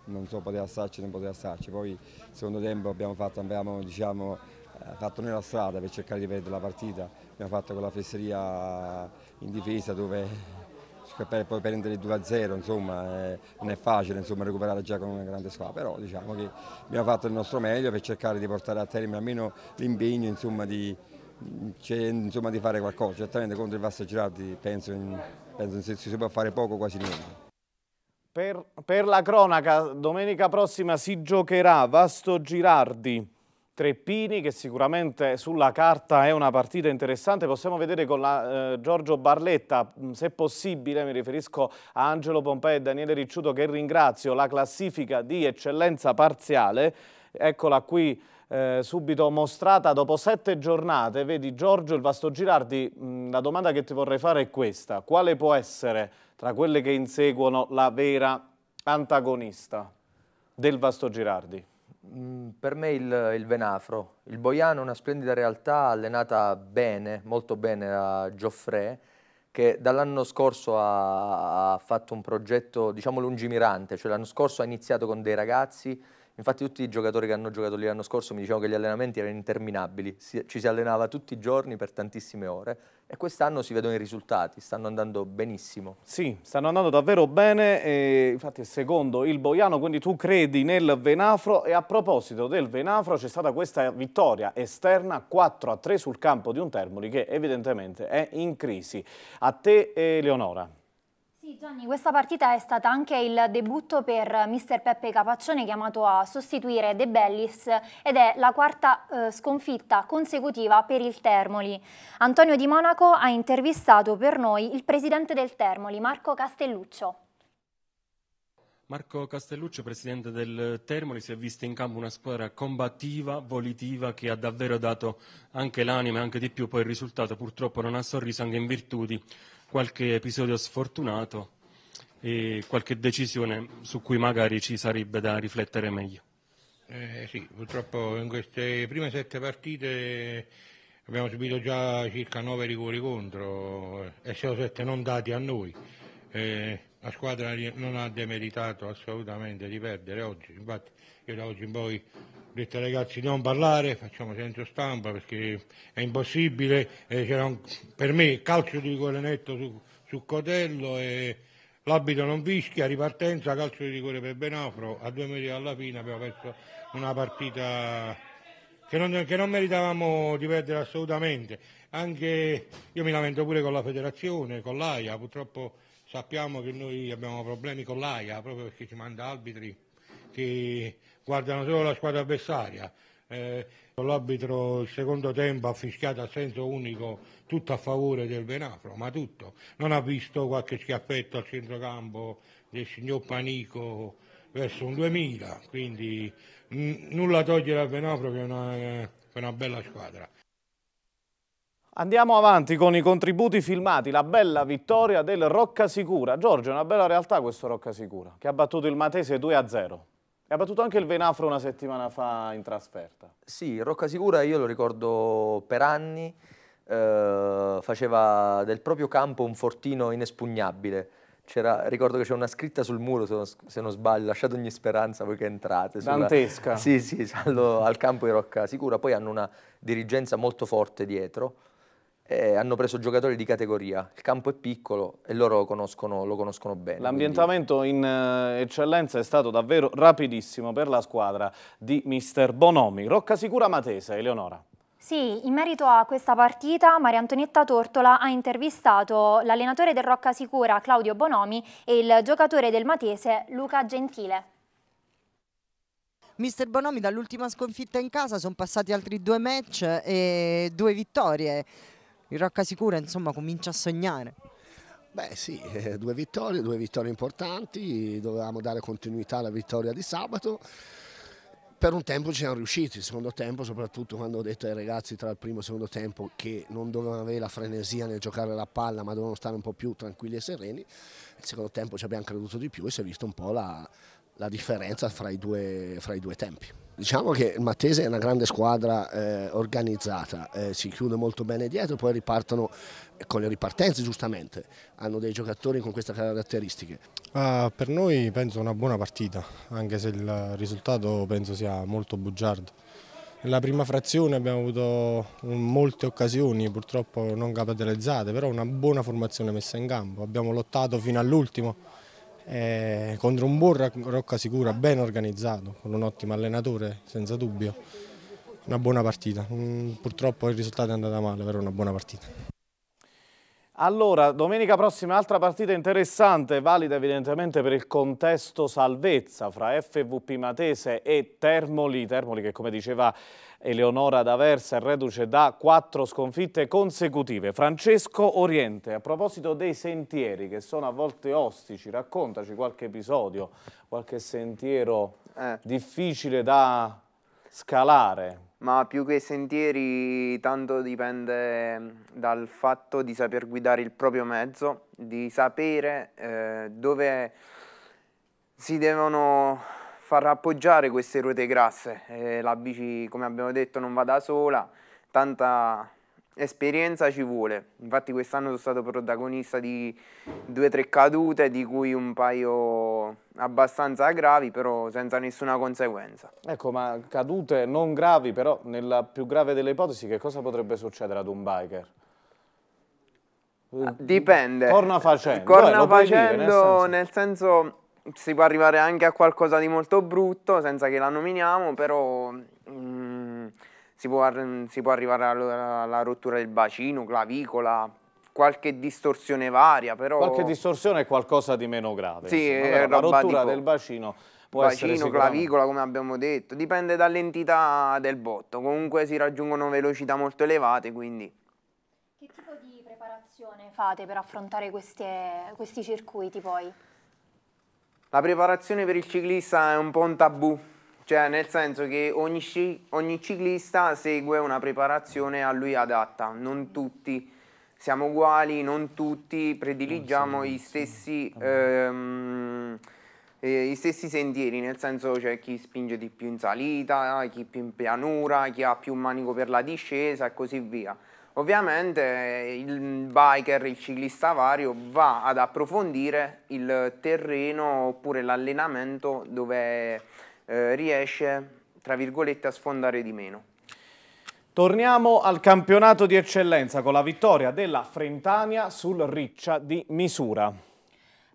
non so poteva starci o non poteva starci, poi il secondo tempo abbiamo fatto, abbiamo, diciamo, eh, fatto noi la strada per cercare di perdere la partita, abbiamo fatto quella fesseria in difesa dove per poi prendere il 2-0 insomma eh, non è facile insomma, recuperare già con una grande squadra però diciamo che abbiamo fatto il nostro meglio per cercare di portare a termine almeno l'impegno insomma di, insomma, di fare qualcosa, certamente contro il Vasto Girardi penso, in, penso in, si può fare poco, quasi niente. Per, per, la cronaca, domenica prossima si giocherà Vasto Girardi. Treppini che sicuramente sulla carta è una partita interessante, possiamo vedere con la, eh, Giorgio Barletta, mm, se possibile mi riferisco a Angelo Pompei e Daniele Ricciuto che ringrazio, la classifica di eccellenza parziale, eccola qui eh, subito mostrata dopo sette giornate. Vedi Giorgio, il Vasto Girardi, mh, la domanda che ti vorrei fare è questa. Quale può essere tra quelle che inseguono la vera antagonista del Vasto Girardi? Mm, per me il, il Venafro, il Boiano è una splendida realtà allenata bene, molto bene da Gioffre, che dall'anno scorso ha, fatto un progetto diciamo lungimirante, cioè l'anno scorso ha iniziato con dei ragazzi Infatti tutti i giocatori che hanno giocato lì l'anno scorso mi dicevano che gli allenamenti erano interminabili, si, ci si allenava tutti i giorni per tantissime ore e quest'anno si vedono i risultati, stanno andando benissimo. Sì, stanno andando davvero bene, e, infatti è secondo il Boiano, quindi tu credi nel Venafro e a proposito del Venafro c'è stata questa vittoria esterna 4 3 sul campo di un Termoli che evidentemente è in crisi. A te Eleonora. Eh, sì Gianni, questa partita è stata anche il debutto per mister Peppe Capaccione chiamato a sostituire De Bellis ed è la quarta eh, sconfitta consecutiva per il Termoli. Antonio Di Monaco ha intervistato per noi il presidente del Termoli, Marco Castelluccio. Marco Castelluccio, presidente del Termoli, si è vista in campo una squadra combattiva, volitiva, che ha davvero dato anche l'anima e anche di più, poi il risultato purtroppo non ha sorriso anche in virtù di qualche episodio sfortunato e qualche decisione su cui magari ci sarebbe da riflettere meglio. Eh, sì, purtroppo in queste prime sette partite abbiamo subito già circa nove rigori contro e sono sette non dati a noi. Eh, la squadra non ha demeritato assolutamente di perdere oggi, infatti io da oggi in poi ho detto ai ragazzi non parlare, facciamo senso stampa perché è impossibile, eh, un, per me calcio di rigore netto su, su Cotello e l'abito non fischia, ripartenza, calcio di rigore per Benafro, a due metri alla fine abbiamo perso una partita che non, che non, meritavamo di perdere assolutamente, anche io mi lamento pure con la federazione, con l'AIA, purtroppo sappiamo che noi abbiamo problemi con l'AIA proprio perché ci manda arbitri che guardano solo la squadra avversaria. Eh, l'arbitro il secondo tempo ha fischiato a senso unico tutto a favore del Benafro, ma tutto. Non ha visto qualche schiaffetto al centrocampo del signor Panico verso un 2000, quindi n- mm, nulla togliere al Benafro che è una, eh, una bella squadra. Andiamo avanti con i contributi filmati, la bella vittoria del Roccasicura. Giorgio, è una bella realtà questo Roccasicura, che ha battuto il Matese 2-0. E ha battuto anche il Venafro una settimana fa in trasferta. Sì, Rocca Sicura io lo ricordo per anni, eh, faceva del proprio campo un fortino inespugnabile. ricordo che c'è una scritta sul muro, se non, se non, sbaglio, lasciate ogni speranza voi che entrate. Sulla, Dantesca. Sì, sì, allo, al campo di Rocca Sicura. Poi hanno una dirigenza molto forte dietro eh, hanno preso giocatori di categoria. Il campo è piccolo e loro conoscono, lo conoscono bene. L'ambientamento quindi... in eh, eccellenza è stato davvero rapidissimo per la squadra di mister Bonomi. Rocca Sicura Matese, Eleonora. Sì, in merito a questa partita Maria Antonietta Tortola ha intervistato l'allenatore del Rocca Sicura Claudio Bonomi e il giocatore del Matese Luca Gentile. Mister Bonomi dall'ultima sconfitta in casa sono passati altri due match e due vittorie il Rocca Sicura insomma comincia a sognare. Beh sì, eh, due vittorie, due vittorie importanti, dovevamo dare continuità alla vittoria di sabato. Per un tempo ci siamo riusciti, il secondo tempo soprattutto quando ho detto ai ragazzi tra il primo e il secondo tempo che non dovevano avere la frenesia nel giocare la palla ma dovevano stare un po' più tranquilli e sereni, il secondo tempo ci abbiamo creduto di più e si è visto un po' la, la differenza fra i due, fra i due tempi. Diciamo che il Mattese è una grande squadra eh, organizzata, eh, si chiude molto bene dietro, poi ripartono eh, con le ripartenze giustamente, hanno dei giocatori con queste caratteristiche. Ah, per noi penso una buona partita, anche se il risultato penso sia molto bugiardo. Nella prima frazione abbiamo avuto mm, molte occasioni, purtroppo non capitalizzate, però una buona formazione messa in campo, abbiamo lottato fino all'ultimo eh, contro un buon Rocca Sicura, ben organizzato, con un ottimo allenatore senza dubbio, una buona partita. Mm, purtroppo il risultato è andato male, però una buona partita. Allora, domenica prossima altra partita interessante, valida evidentemente per il contesto salvezza fra FVP Matese e Termoli, Termoli che come diceva Eleonora D'Aversa è reduce da quattro sconfitte consecutive. Francesco Oriente, a proposito dei sentieri che sono a volte ostici, raccontaci qualche episodio, qualche sentiero eh. difficile da scalare. Ma più che sentieri tanto dipende mm, dal fatto di saper guidare il proprio mezzo, di sapere eh, dove si devono far appoggiare queste ruote grasse. Eh, la bici, come abbiamo detto, non va da sola, tanta esperienza ci vuole. Infatti quest'anno sono stato protagonista di due o tre cadute, di cui un paio abbastanza gravi, però senza nessuna conseguenza. Ecco, ma cadute non gravi, però nella più grave delle ipotesi, che cosa potrebbe succedere ad un biker? Dipende. Corna facendo. Corna eh, facendo, dire, nel senso, nel senso si può arrivare anche a qualcosa di molto brutto senza che la nominiamo, però mm, si, può, si, può, arrivare alla, alla rottura del bacino, clavicola, qualche distorsione varia, però... Qualche distorsione è qualcosa di meno grave. Sì, Vabbè, la rottura tipo, del bacino può bacino, essere Bacino, clavicola, come abbiamo detto, dipende dall'entità del botto. Comunque si raggiungono velocità molto elevate, quindi... Che tipo di preparazione fate per affrontare queste, questi circuiti poi? La preparazione per il ciclista è un po' un tabù, cioè nel senso che ogni, ogni ciclista segue una preparazione a lui adatta, non tutti siamo uguali, non tutti prediligiamo gli stessi, ehm, eh, i stessi sentieri, nel senso c'è cioè, chi spinge di più in salita, chi più in pianura, chi ha più manico per la discesa e così via. Ovviamente eh, il biker, il ciclista vario va ad approfondire il terreno oppure l'allenamento dove eh, riesce, tra virgolette, a sfondare di meno. Torniamo al campionato di eccellenza con la vittoria della Frentania sul Riccia di Misura.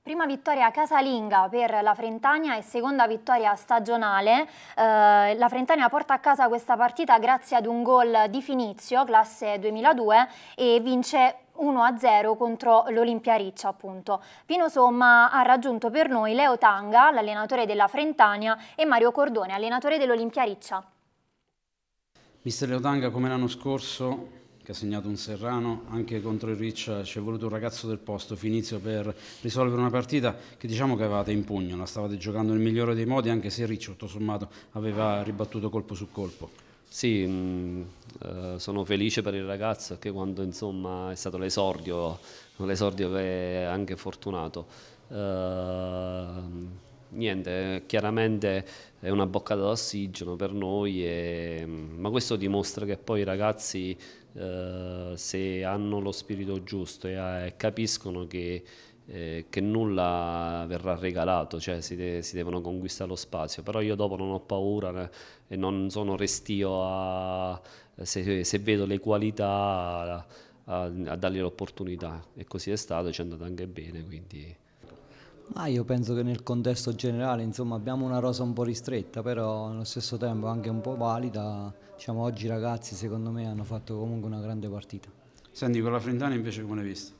Prima vittoria casalinga per la Frentania e seconda vittoria stagionale. Eh, la Frentania porta a casa questa partita grazie ad un gol di Finizio, classe 2002, e vince 1-0 contro l'Olimpia Riccia appunto. Pino Somma ha raggiunto per noi Leo Tanga, l'allenatore della Frentania, e Mario Cordone, allenatore dell'Olimpia Riccia. Mister Leo Tanga, come l'anno scorso, che ha segnato un Serrano, anche contro il Rich ci è voluto un ragazzo del posto, Finizio, per risolvere una partita che diciamo che avevate in pugno, la stavate giocando nel migliore dei modi, anche se Riccia, tutto sommato, aveva ribattuto colpo su colpo. Sì, mh, mm, eh, sono felice per il ragazzo che quando insomma, è stato l'esordio, l'esordio è anche fortunato. Eh, niente, chiaramente è una boccata d'ossigeno per noi, e, mm, ma questo dimostra che poi i ragazzi eh, se hanno lo spirito giusto e eh, capiscono che, eh, che, nulla verrà regalato, cioè si, de si, devono conquistare lo spazio, però io dopo non ho paura eh, e non sono restio a, se, se vedo le qualità a, a dargli l'opportunità e così è stato, e ci è andato anche bene. Quindi. Ah, io penso che nel contesto generale insomma, abbiamo una rosa un po' ristretta, però allo stesso tempo anche un po' valida diciamo, oggi i ragazzi secondo me hanno fatto comunque una grande partita. Senti, con la Frentana invece come l'hai vista?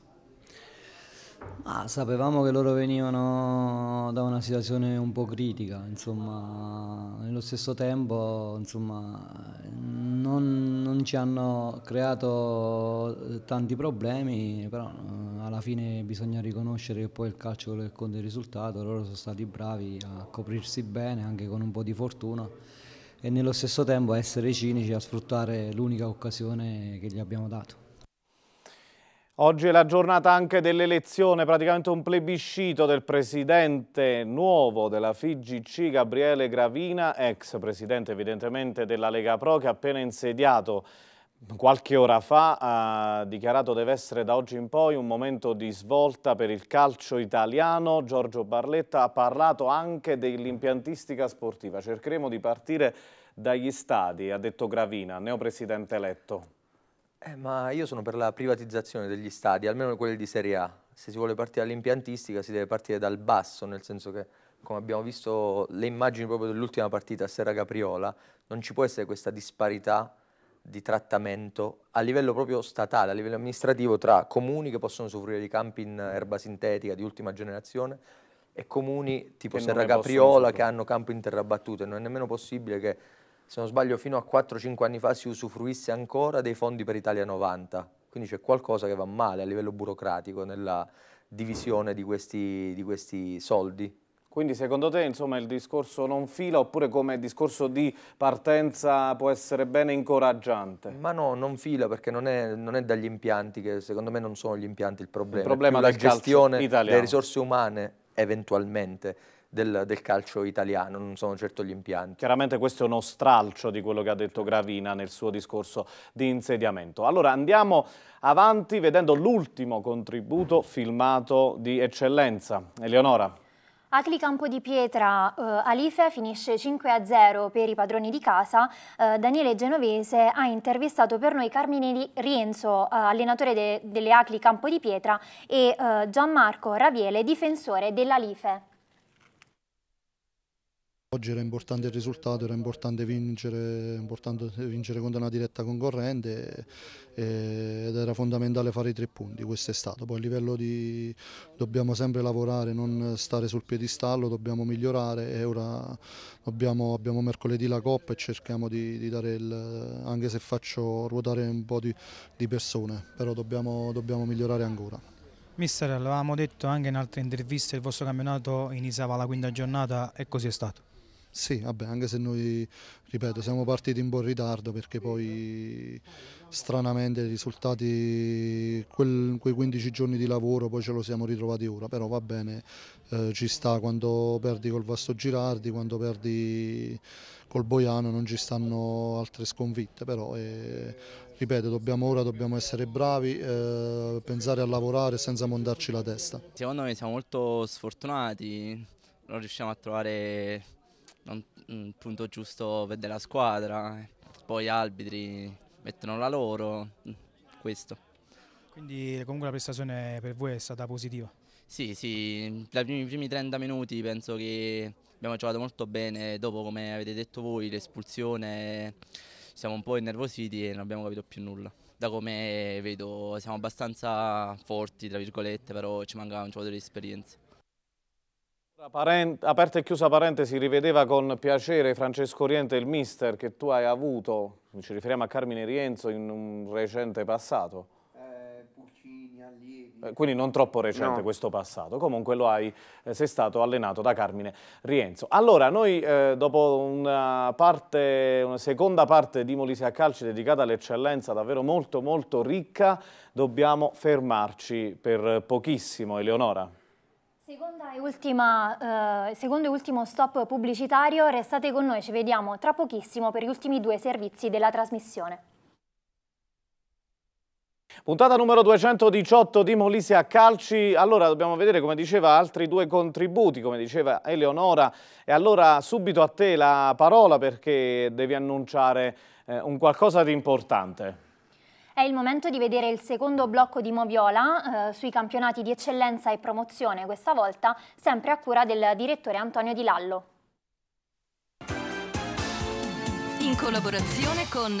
Ah, sapevamo che loro venivano da una situazione un po' critica, insomma, nello stesso tempo insomma, non, non, ci hanno creato tanti problemi, però eh, alla fine bisogna riconoscere che poi il calcio quello che conta il risultato, loro sono stati bravi a coprirsi bene anche con un po' di fortuna e nello stesso tempo essere cinici, a sfruttare l'unica occasione che gli abbiamo dato. Oggi è la giornata anche dell'elezione, praticamente un plebiscito del presidente nuovo della FIGC, Gabriele Gravina, ex presidente evidentemente della Lega Pro, che ha appena insediato qualche ora fa ha dichiarato deve essere da oggi in poi un momento di svolta per il calcio italiano. Giorgio Barletta ha parlato anche dell'impiantistica sportiva. Cercheremo di partire dagli stadi, ha detto Gravina, neopresidente eletto. Eh, ma io sono per la privatizzazione degli stadi, almeno quelli di Serie A. Se si vuole partire dall'impiantistica si deve partire dal basso, nel senso che come abbiamo visto le immagini proprio dell'ultima partita a Serra Capriola, non ci può essere questa disparità di trattamento a livello proprio statale, a livello amministrativo tra comuni che possono soffrire di campi in erba sintetica di ultima generazione e comuni tipo che Serra Capriola che hanno campi in terra battuta. Non è nemmeno possibile che, se non sbaglio, fino a 4-5 anni fa si usufruisse ancora dei fondi per Italia 90. Quindi c'è qualcosa che va male a livello burocratico nella divisione di questi, di questi soldi. Quindi secondo te insomma, il discorso non fila oppure come discorso di partenza può essere bene incoraggiante? Ma no, non fila perché non è, non è dagli impianti, che secondo me non sono gli impianti il problema. Il problema è la gestione delle risorse umane eventualmente. Del, del, calcio italiano, non sono certo gli impianti. Chiaramente questo è uno stralcio di quello che ha detto Gravina nel suo discorso di insediamento. Allora andiamo avanti vedendo l'ultimo contributo filmato di eccellenza. Eleonora. Atli Campo di Pietra, eh, Alife finisce 5 0 per i padroni di casa. Eh, Daniele Genovese ha intervistato per noi Carmine Rienzo, eh, allenatore de delle Atli Campo di Pietra, e eh, Gianmarco Raviele, difensore dell'Alife. Oggi era importante il risultato, era importante vincere, importante vincere contro una diretta concorrente eh, ed era fondamentale fare i tre punti, questo è stato. Poi a livello di dobbiamo sempre lavorare, non stare sul piedistallo, dobbiamo migliorare e ora dobbiamo, abbiamo mercoledì la Coppa e cerchiamo di, di dare il, anche se faccio ruotare un po' di, di persone, però dobbiamo, dobbiamo migliorare ancora. Mister, l'avevamo detto anche in altre interviste, il vostro campionato iniziava la quinta giornata e così è stato. Sì, vabbè, anche se noi, ripeto, siamo partiti in buon ritardo perché poi stranamente i risultati, quel, quei 15 giorni di lavoro poi ce lo siamo ritrovati ora, però va bene, eh, ci sta quando perdi col Vasto Girardi, quando perdi col Boiano non ci stanno altre sconfitte, però eh, ripeto, dobbiamo ora dobbiamo essere bravi, eh, pensare a lavorare senza mondarci la testa. Secondo me siamo molto sfortunati, non riusciamo a trovare un punto giusto della squadra, eh. poi arbitri mettono la loro, mm, questo. Quindi comunque la prestazione per voi è stata positiva? Sì, sì, i primi 30 minuti penso che abbiamo giocato molto bene, dopo come avete detto voi l'espulsione siamo un po' innervositi e non abbiamo capito più nulla. Da come vedo siamo abbastanza forti, tra virgolette, però ci mancava un giocatore di esperienza aperta e chiusa parentesi, rivedeva con piacere Francesco Oriente il mister che tu hai avuto, ci riferiamo a Carmine Rienzo in un recente passato. Eh, allievi. Eh, quindi non troppo recente no. questo passato, comunque lo hai, eh, sei stato allenato da Carmine Rienzo. Allora, noi eh, dopo una, parte, una seconda parte di Molise a Calci dedicata all'eccellenza davvero molto molto ricca, dobbiamo fermarci per pochissimo, Eleonora. Seconda e ultima, eh, secondo e ultimo stop pubblicitario, restate con noi, ci vediamo tra pochissimo per gli ultimi due servizi della trasmissione. Puntata numero 218 di Molise a Calci, allora dobbiamo vedere come diceva altri due contributi, come diceva Eleonora e allora subito a te la parola perché devi annunciare eh, un qualcosa di importante. È il momento di vedere il secondo blocco di Moviola eh, sui campionati di eccellenza e promozione, questa volta sempre a cura del direttore Antonio Di Lallo. In collaborazione con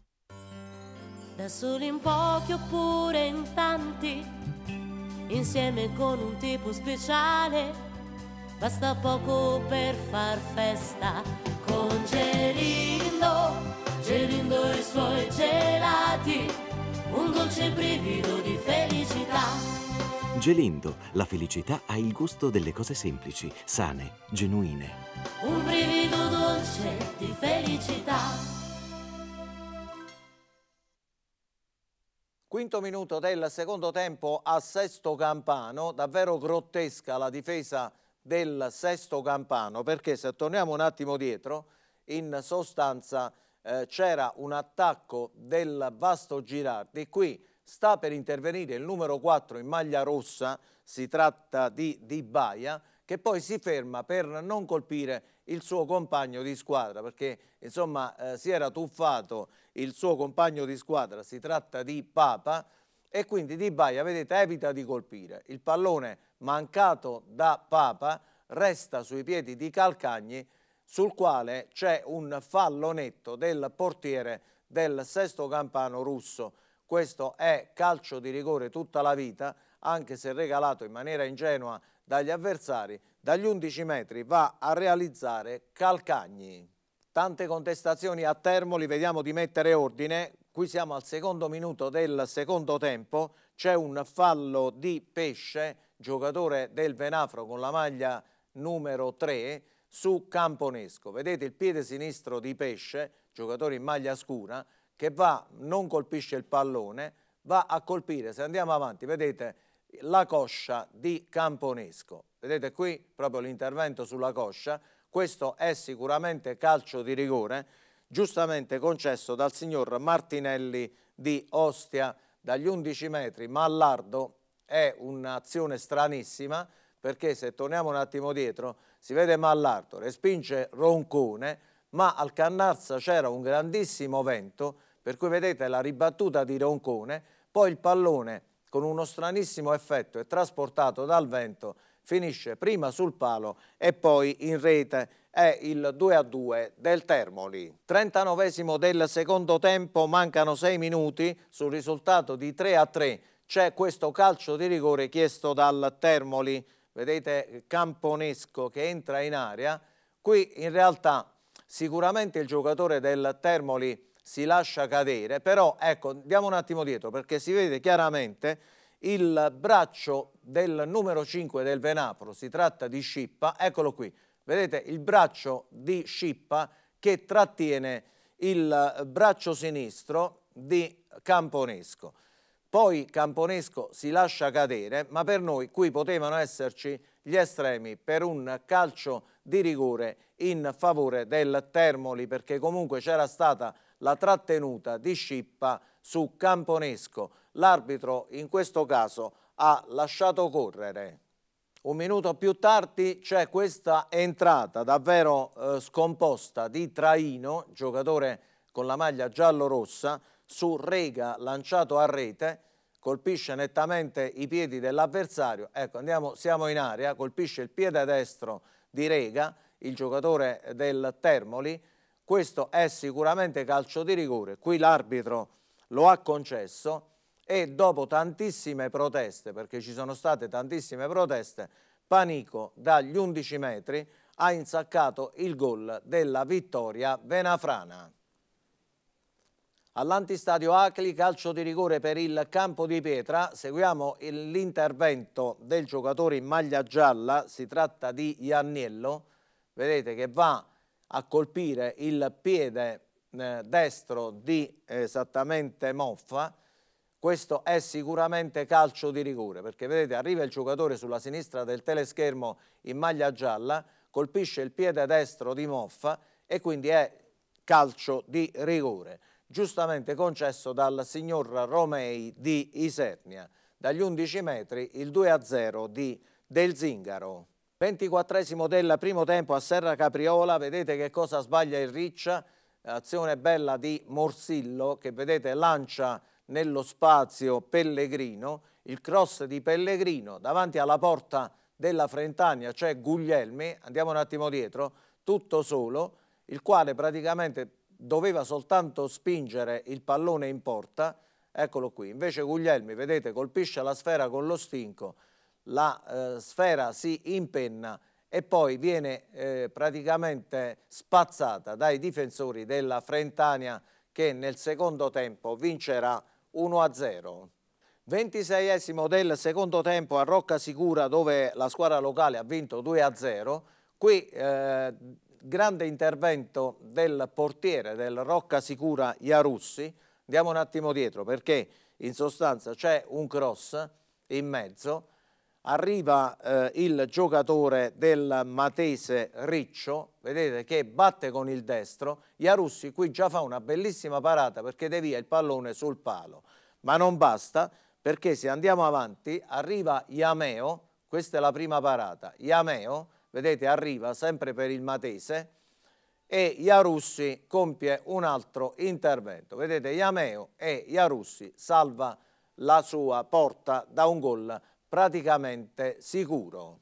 da soli in pochi oppure in tanti, insieme con un tipo speciale, basta poco per far festa. Con Gelindo, Gelindo e i suoi gelati, un dolce brivido di felicità. Gelindo, la felicità ha il gusto delle cose semplici, sane, genuine. Un brivido dolce di felicità. Quinto minuto del secondo tempo a Sesto Campano, davvero grottesca la difesa del Sesto Campano, perché se torniamo un attimo dietro, in sostanza eh, c'era un attacco del Vasto Girardi, qui sta per intervenire il numero 4 in maglia rossa, si tratta di Di Baia, che poi si ferma per non colpire il suo compagno di squadra, perché insomma eh, si era tuffato il suo compagno di squadra, si tratta di Papa, e quindi Di Baia, vedete, evita di colpire. Il pallone mancato da Papa resta sui piedi di Calcagni, sul quale c'è un fallo netto del portiere del sesto campano russo. Questo è calcio di rigore tutta la vita, anche se regalato in maniera ingenua dagli avversari, dagli 11 metri va a realizzare Calcagni. Tante contestazioni a Termoli, vediamo di mettere ordine. Qui siamo al secondo minuto del secondo tempo, c'è un fallo di Pesce, giocatore del Venafro con la maglia numero 3, su Camponesco. Vedete il piede sinistro di Pesce, giocatore in maglia scura, che va, non colpisce il pallone, va a colpire, se andiamo avanti, vedete, la coscia di Camponesco. Vedete qui proprio l'intervento sulla coscia, questo è sicuramente calcio di rigore, giustamente concesso dal signor Martinelli di Ostia dagli 11 metri, ma all'ardo è un'azione stranissima perché se torniamo un attimo dietro si vede Mallardo, respinge Roncone, ma al Cannarsa c'era un grandissimo vento, per cui vedete la ribattuta di Roncone, poi il pallone con uno stranissimo effetto è trasportato dal vento finisce prima sul palo e poi in rete è il 2-2 a del Termoli. 39 del secondo tempo, mancano 6 minuti sul risultato di 3-3. a C'è questo calcio di rigore chiesto dal Termoli. Vedete Camponesco che entra in area. Qui in realtà sicuramente il giocatore del Termoli si lascia cadere, però ecco, andiamo un attimo dietro perché si vede chiaramente il braccio del numero 5 del Venapro, si tratta di Scippa, eccolo qui, vedete il braccio di Scippa che trattiene il braccio sinistro di Camponesco. Poi Camponesco si lascia cadere, ma per noi qui potevano esserci gli estremi per un calcio di rigore in favore del Termoli, perché comunque c'era stata la trattenuta di Scippa su Camponesco. L'arbitro in questo caso ha lasciato correre. Un minuto più tardi c'è questa entrata davvero eh, scomposta di Traino, giocatore con la maglia giallo-rossa, su Rega lanciato a rete, colpisce nettamente i piedi dell'avversario, ecco andiamo, siamo in aria, colpisce il piede destro di Rega, il giocatore del Termoli, questo è sicuramente calcio di rigore, qui l'arbitro lo ha concesso, e dopo tantissime proteste, perché ci sono state tantissime proteste, Panico dagli 11 metri ha insaccato il gol della vittoria venafrana. All'antistadio Acli, calcio di rigore per il campo di pietra, seguiamo l'intervento del giocatore in maglia gialla, si tratta di Iannello, vedete che va a colpire il piede eh, destro di esattamente Moffa, questo è sicuramente calcio di rigore, perché vedete arriva il giocatore sulla sinistra del teleschermo in maglia gialla, colpisce il piede destro di Moffa e quindi è calcio di rigore, giustamente concesso dal signor Romei di Isernia. Dagli 11 metri il 2-0 a di Del Zingaro. 24 del primo tempo a Serra Capriola, vedete che cosa sbaglia il Riccia, azione bella di Morsillo che vedete lancia nello spazio Pellegrino, il cross di Pellegrino davanti alla porta della Frentania, cioè Guglielmi, andiamo un attimo dietro, tutto solo, il quale praticamente doveva soltanto spingere il pallone in porta, eccolo qui. Invece Guglielmi, vedete, colpisce la sfera con lo stinco, la eh, sfera si impenna e poi viene eh, praticamente spazzata dai difensori della Frentania che nel secondo tempo vincerà 1-0. 26 del secondo tempo a Rocca Sicura dove la squadra locale ha vinto 2-0. Qui eh, grande intervento del portiere del Rocca Sicura Iarussi. Andiamo un attimo dietro perché in sostanza c'è un cross in mezzo arriva eh, il giocatore del Matese Riccio, vedete che batte con il destro, Iarussi qui già fa una bellissima parata perché devia il pallone sul palo, ma non basta perché se andiamo avanti arriva Iameo, questa è la prima parata, Iameo, vedete arriva sempre per il Matese, e Iarussi compie un altro intervento. Vedete, Iameo e Iarussi salva la sua porta da un gol praticamente sicuro.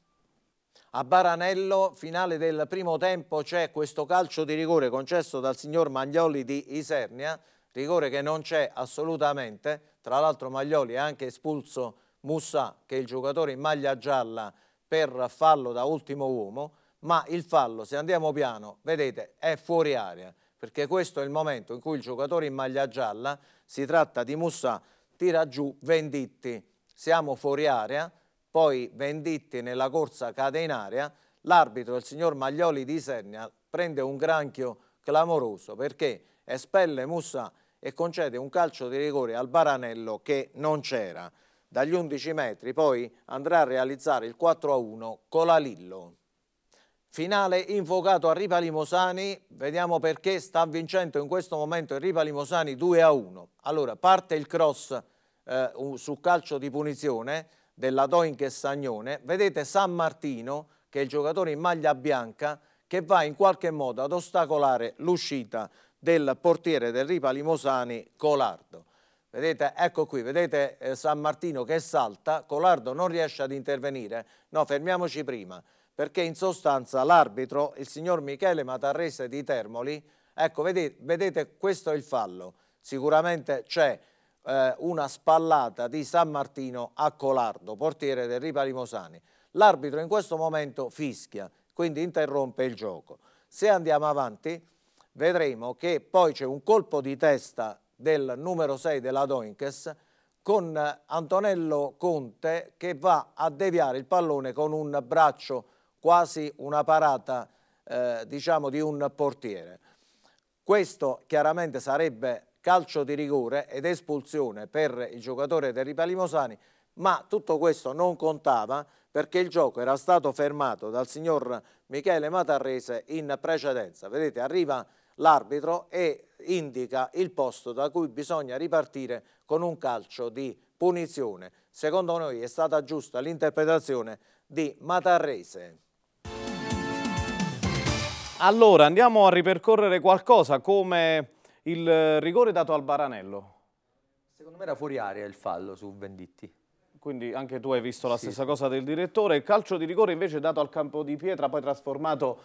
A Baranello, finale del primo tempo, c'è questo calcio di rigore concesso dal signor Maglioli di Isernia, rigore che non c'è assolutamente, tra l'altro Maglioli ha anche espulso Mussa, che è il giocatore in maglia gialla, per fallo da ultimo uomo, ma il fallo, se andiamo piano, vedete, è fuori aria, perché questo è il momento in cui il giocatore in maglia gialla, si tratta di Mussa, tira giù Venditti, siamo fuori area, poi Venditti nella corsa cade in area, l'arbitro, il signor Maglioli di Sernia, prende un granchio clamoroso perché espelle Mussa e concede un calcio di rigore al Baranello che non c'era. Dagli 11 metri poi andrà a realizzare il 4-1 con la Lillo. Finale invocato a Ripa Limosani, vediamo perché sta vincendo in questo momento il Ripa Limosani 2-1. Allora parte il cross eh, su calcio di punizione della Doink e Sagnone, vedete San Martino che è il giocatore in maglia bianca che va in qualche modo ad ostacolare l'uscita del portiere del Ripa Limosani Colardo. Vedete, ecco qui, vedete eh, San Martino che salta, Colardo non riesce ad intervenire. No, fermiamoci prima, perché in sostanza l'arbitro, il signor Michele Matarrese di Termoli, ecco, vedete, vedete questo è il fallo. Sicuramente c'è eh, una spallata di San Martino a Colardo, portiere del Ripari Mosani. L'arbitro in questo momento fischia, quindi interrompe il gioco. Se andiamo avanti vedremo che poi c'è un colpo di testa del numero 6 della Doinkes con Antonello Conte che va a deviare il pallone con un braccio, quasi una parata eh, diciamo di un portiere. Questo chiaramente sarebbe calcio di rigore ed espulsione per il giocatore del Ripalimosani, ma tutto questo non contava perché il gioco era stato fermato dal signor Michele Matarrese in precedenza. Vedete, arriva l'arbitro e indica il posto da cui bisogna ripartire con un calcio di punizione. Secondo noi è stata giusta l'interpretazione di Matarrese. Allora andiamo a ripercorrere qualcosa come il eh, rigore dato al Baranello. Secondo me era fuori aria il fallo su Venditti. Quindi anche tu hai visto la sì. stessa cosa del direttore. Il Calcio di rigore invece dato al campo di pietra, poi trasformato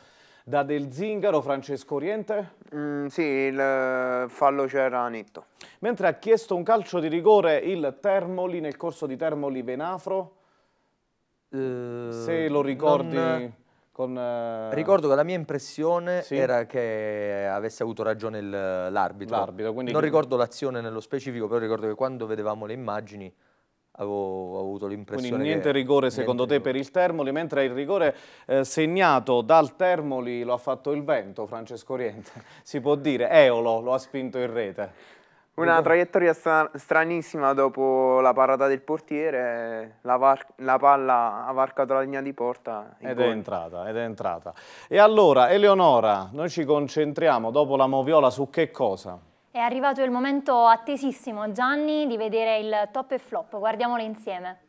da Del Zingaro, Francesco Oriente? Mm, sì, il eh, fallo c'era netto. Mentre ha chiesto un calcio di rigore il Termoli nel corso di Termoli Venafro, uh, eh, se lo ricordi... Non con, eh... Ricordo che la mia impressione sì. era che avesse avuto ragione l'arbitro. Non ricordo l'azione nello specifico, però ricordo che quando vedevamo le immagini avevo, avuto l'impressione Quindi niente che... rigore secondo niente te rigore. per il Termoli, mentre il rigore eh, segnato dal Termoli lo ha fatto il vento, Francesco Oriente, si può dire, Eolo lo ha spinto in rete. Una traiettoria stra stranissima dopo la parata del portiere, la, la, palla ha varcato la linea di porta. Ed gol. è entrata, ed è entrata. E allora, Eleonora, noi ci concentriamo dopo la moviola su che cosa? È arrivato il momento attesissimo, Gianni, di vedere il top e flop. Guardiamolo insieme.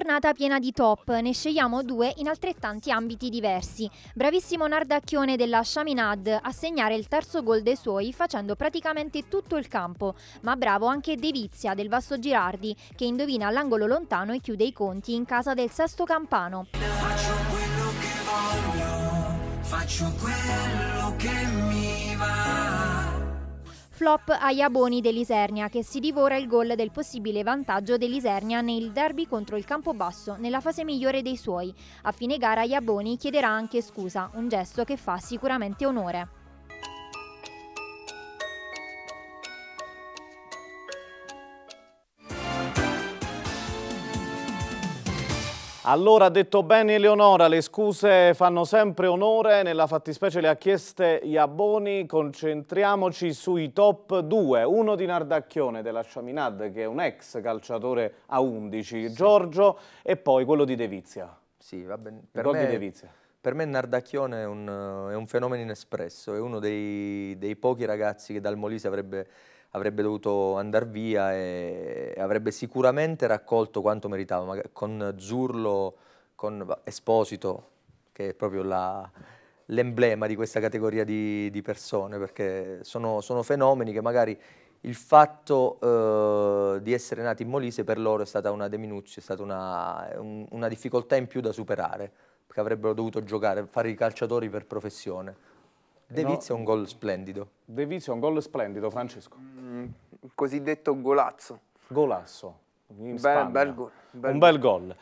Giornata piena di top, ne scegliamo due in altrettanti ambiti diversi. Bravissimo Nardacchione della Chaminade a segnare il terzo gol dei suoi facendo praticamente tutto il campo, ma bravo anche Devizia del Vasto Girardi che indovina all'angolo lontano e chiude i conti in casa del Sesto Campano. Faccio quello che voglio, faccio quello che mi va. Flop a Iaboni dell'Isernia che si divora il gol del possibile vantaggio dell'Isernia nel derby contro il Campobasso nella fase migliore dei suoi. A fine gara Iaboni chiederà anche scusa, un gesto che fa sicuramente onore. Allora, ha detto bene Eleonora, le scuse fanno sempre onore, nella fattispecie le ha chieste Iaboni, concentriamoci sui top 2, uno di Nardacchione della Chaminade che è un ex calciatore a 11, sì. Giorgio e poi quello di Devizia. Sì, va bene. Per me, di Devizia. Per me Nardacchione è un, è un fenomeno inespresso, è uno dei, dei pochi ragazzi che dal Molise avrebbe avrebbe dovuto andare via e avrebbe sicuramente raccolto quanto meritava, ma con Zurlo, con Esposito, che è proprio l'emblema di questa categoria di, di persone, perché sono, sono, fenomeni che magari il fatto eh, di essere nati in Molise per loro è stata una diminuzione, è stata una, un, una difficoltà in più da superare, perché avrebbero dovuto giocare, fare i calciatori per professione. De Vizio no. un gol splendido. De Vizio è un gol splendido, Francesco. Mm, cosiddetto golazzo. Golasso. Bel, bel gol. Bel un bel gol.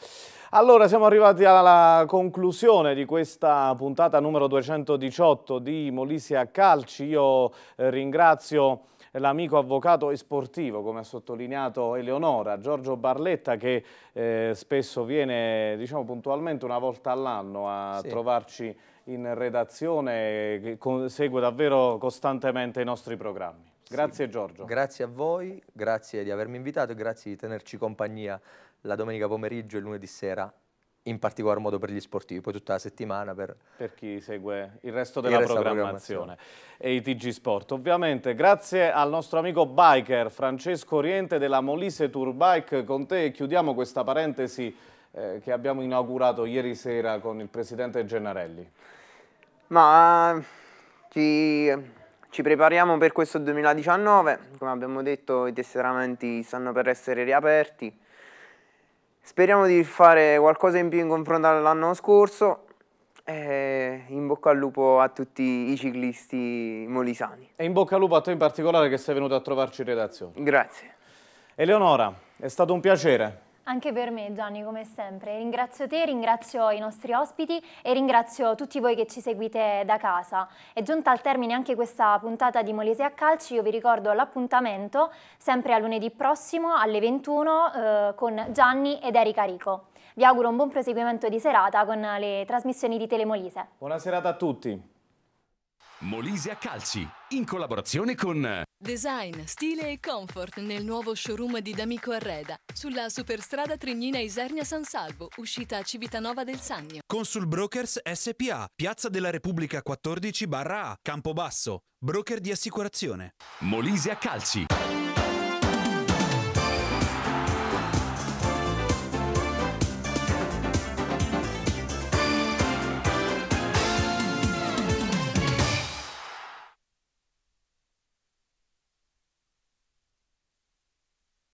Allora siamo arrivati alla conclusione di questa puntata numero 218 di a Calci. Io eh, ringrazio l'amico avvocato e sportivo, come ha sottolineato Eleonora, Giorgio Barletta, che eh, spesso viene diciamo, puntualmente una volta all'anno a sì. trovarci in redazione che segue davvero costantemente i nostri programmi. Grazie sì. Giorgio. Grazie a voi, grazie di avermi invitato e grazie di tenerci compagnia la domenica pomeriggio e lunedì sera in particolar modo per gli sportivi, poi tutta la settimana per, per chi segue il resto della il resto programmazione. programmazione e i TG Sport. Ovviamente grazie al nostro amico biker Francesco Oriente della Molise Tour Bike, con te chiudiamo questa parentesi eh, che abbiamo inaugurato ieri sera con il presidente Gennarelli. Ma ci, ci, prepariamo per questo 2019, come abbiamo detto i tesseramenti stanno per essere riaperti. Speriamo di fare qualcosa in più in confronto all'anno scorso e eh, in bocca al lupo a tutti i ciclisti molisani. E in bocca al lupo a te in particolare che sei venuto a trovarci in redazione. Grazie. Eleonora, è stato un piacere. Anche per me Gianni, come sempre. Ringrazio te, ringrazio i nostri ospiti e ringrazio tutti voi che ci seguite da casa. È giunta al termine anche questa puntata di Molise a Calci. Io vi ricordo l'appuntamento sempre a lunedì prossimo alle 21 eh, con Gianni ed Erika Rico. Vi auguro un buon proseguimento di serata con le trasmissioni di Telemolise. Buona serata a tutti. Molise Calci, in collaborazione con Design, stile e comfort nel nuovo showroom di D'Amico Arreda, sulla superstrada Trignina Isernia San Salvo, uscita a Civitanova del Sannio. Consul Brokers SPA, Piazza della Repubblica 14 barra A, Campobasso, broker di assicurazione. Molise Calci.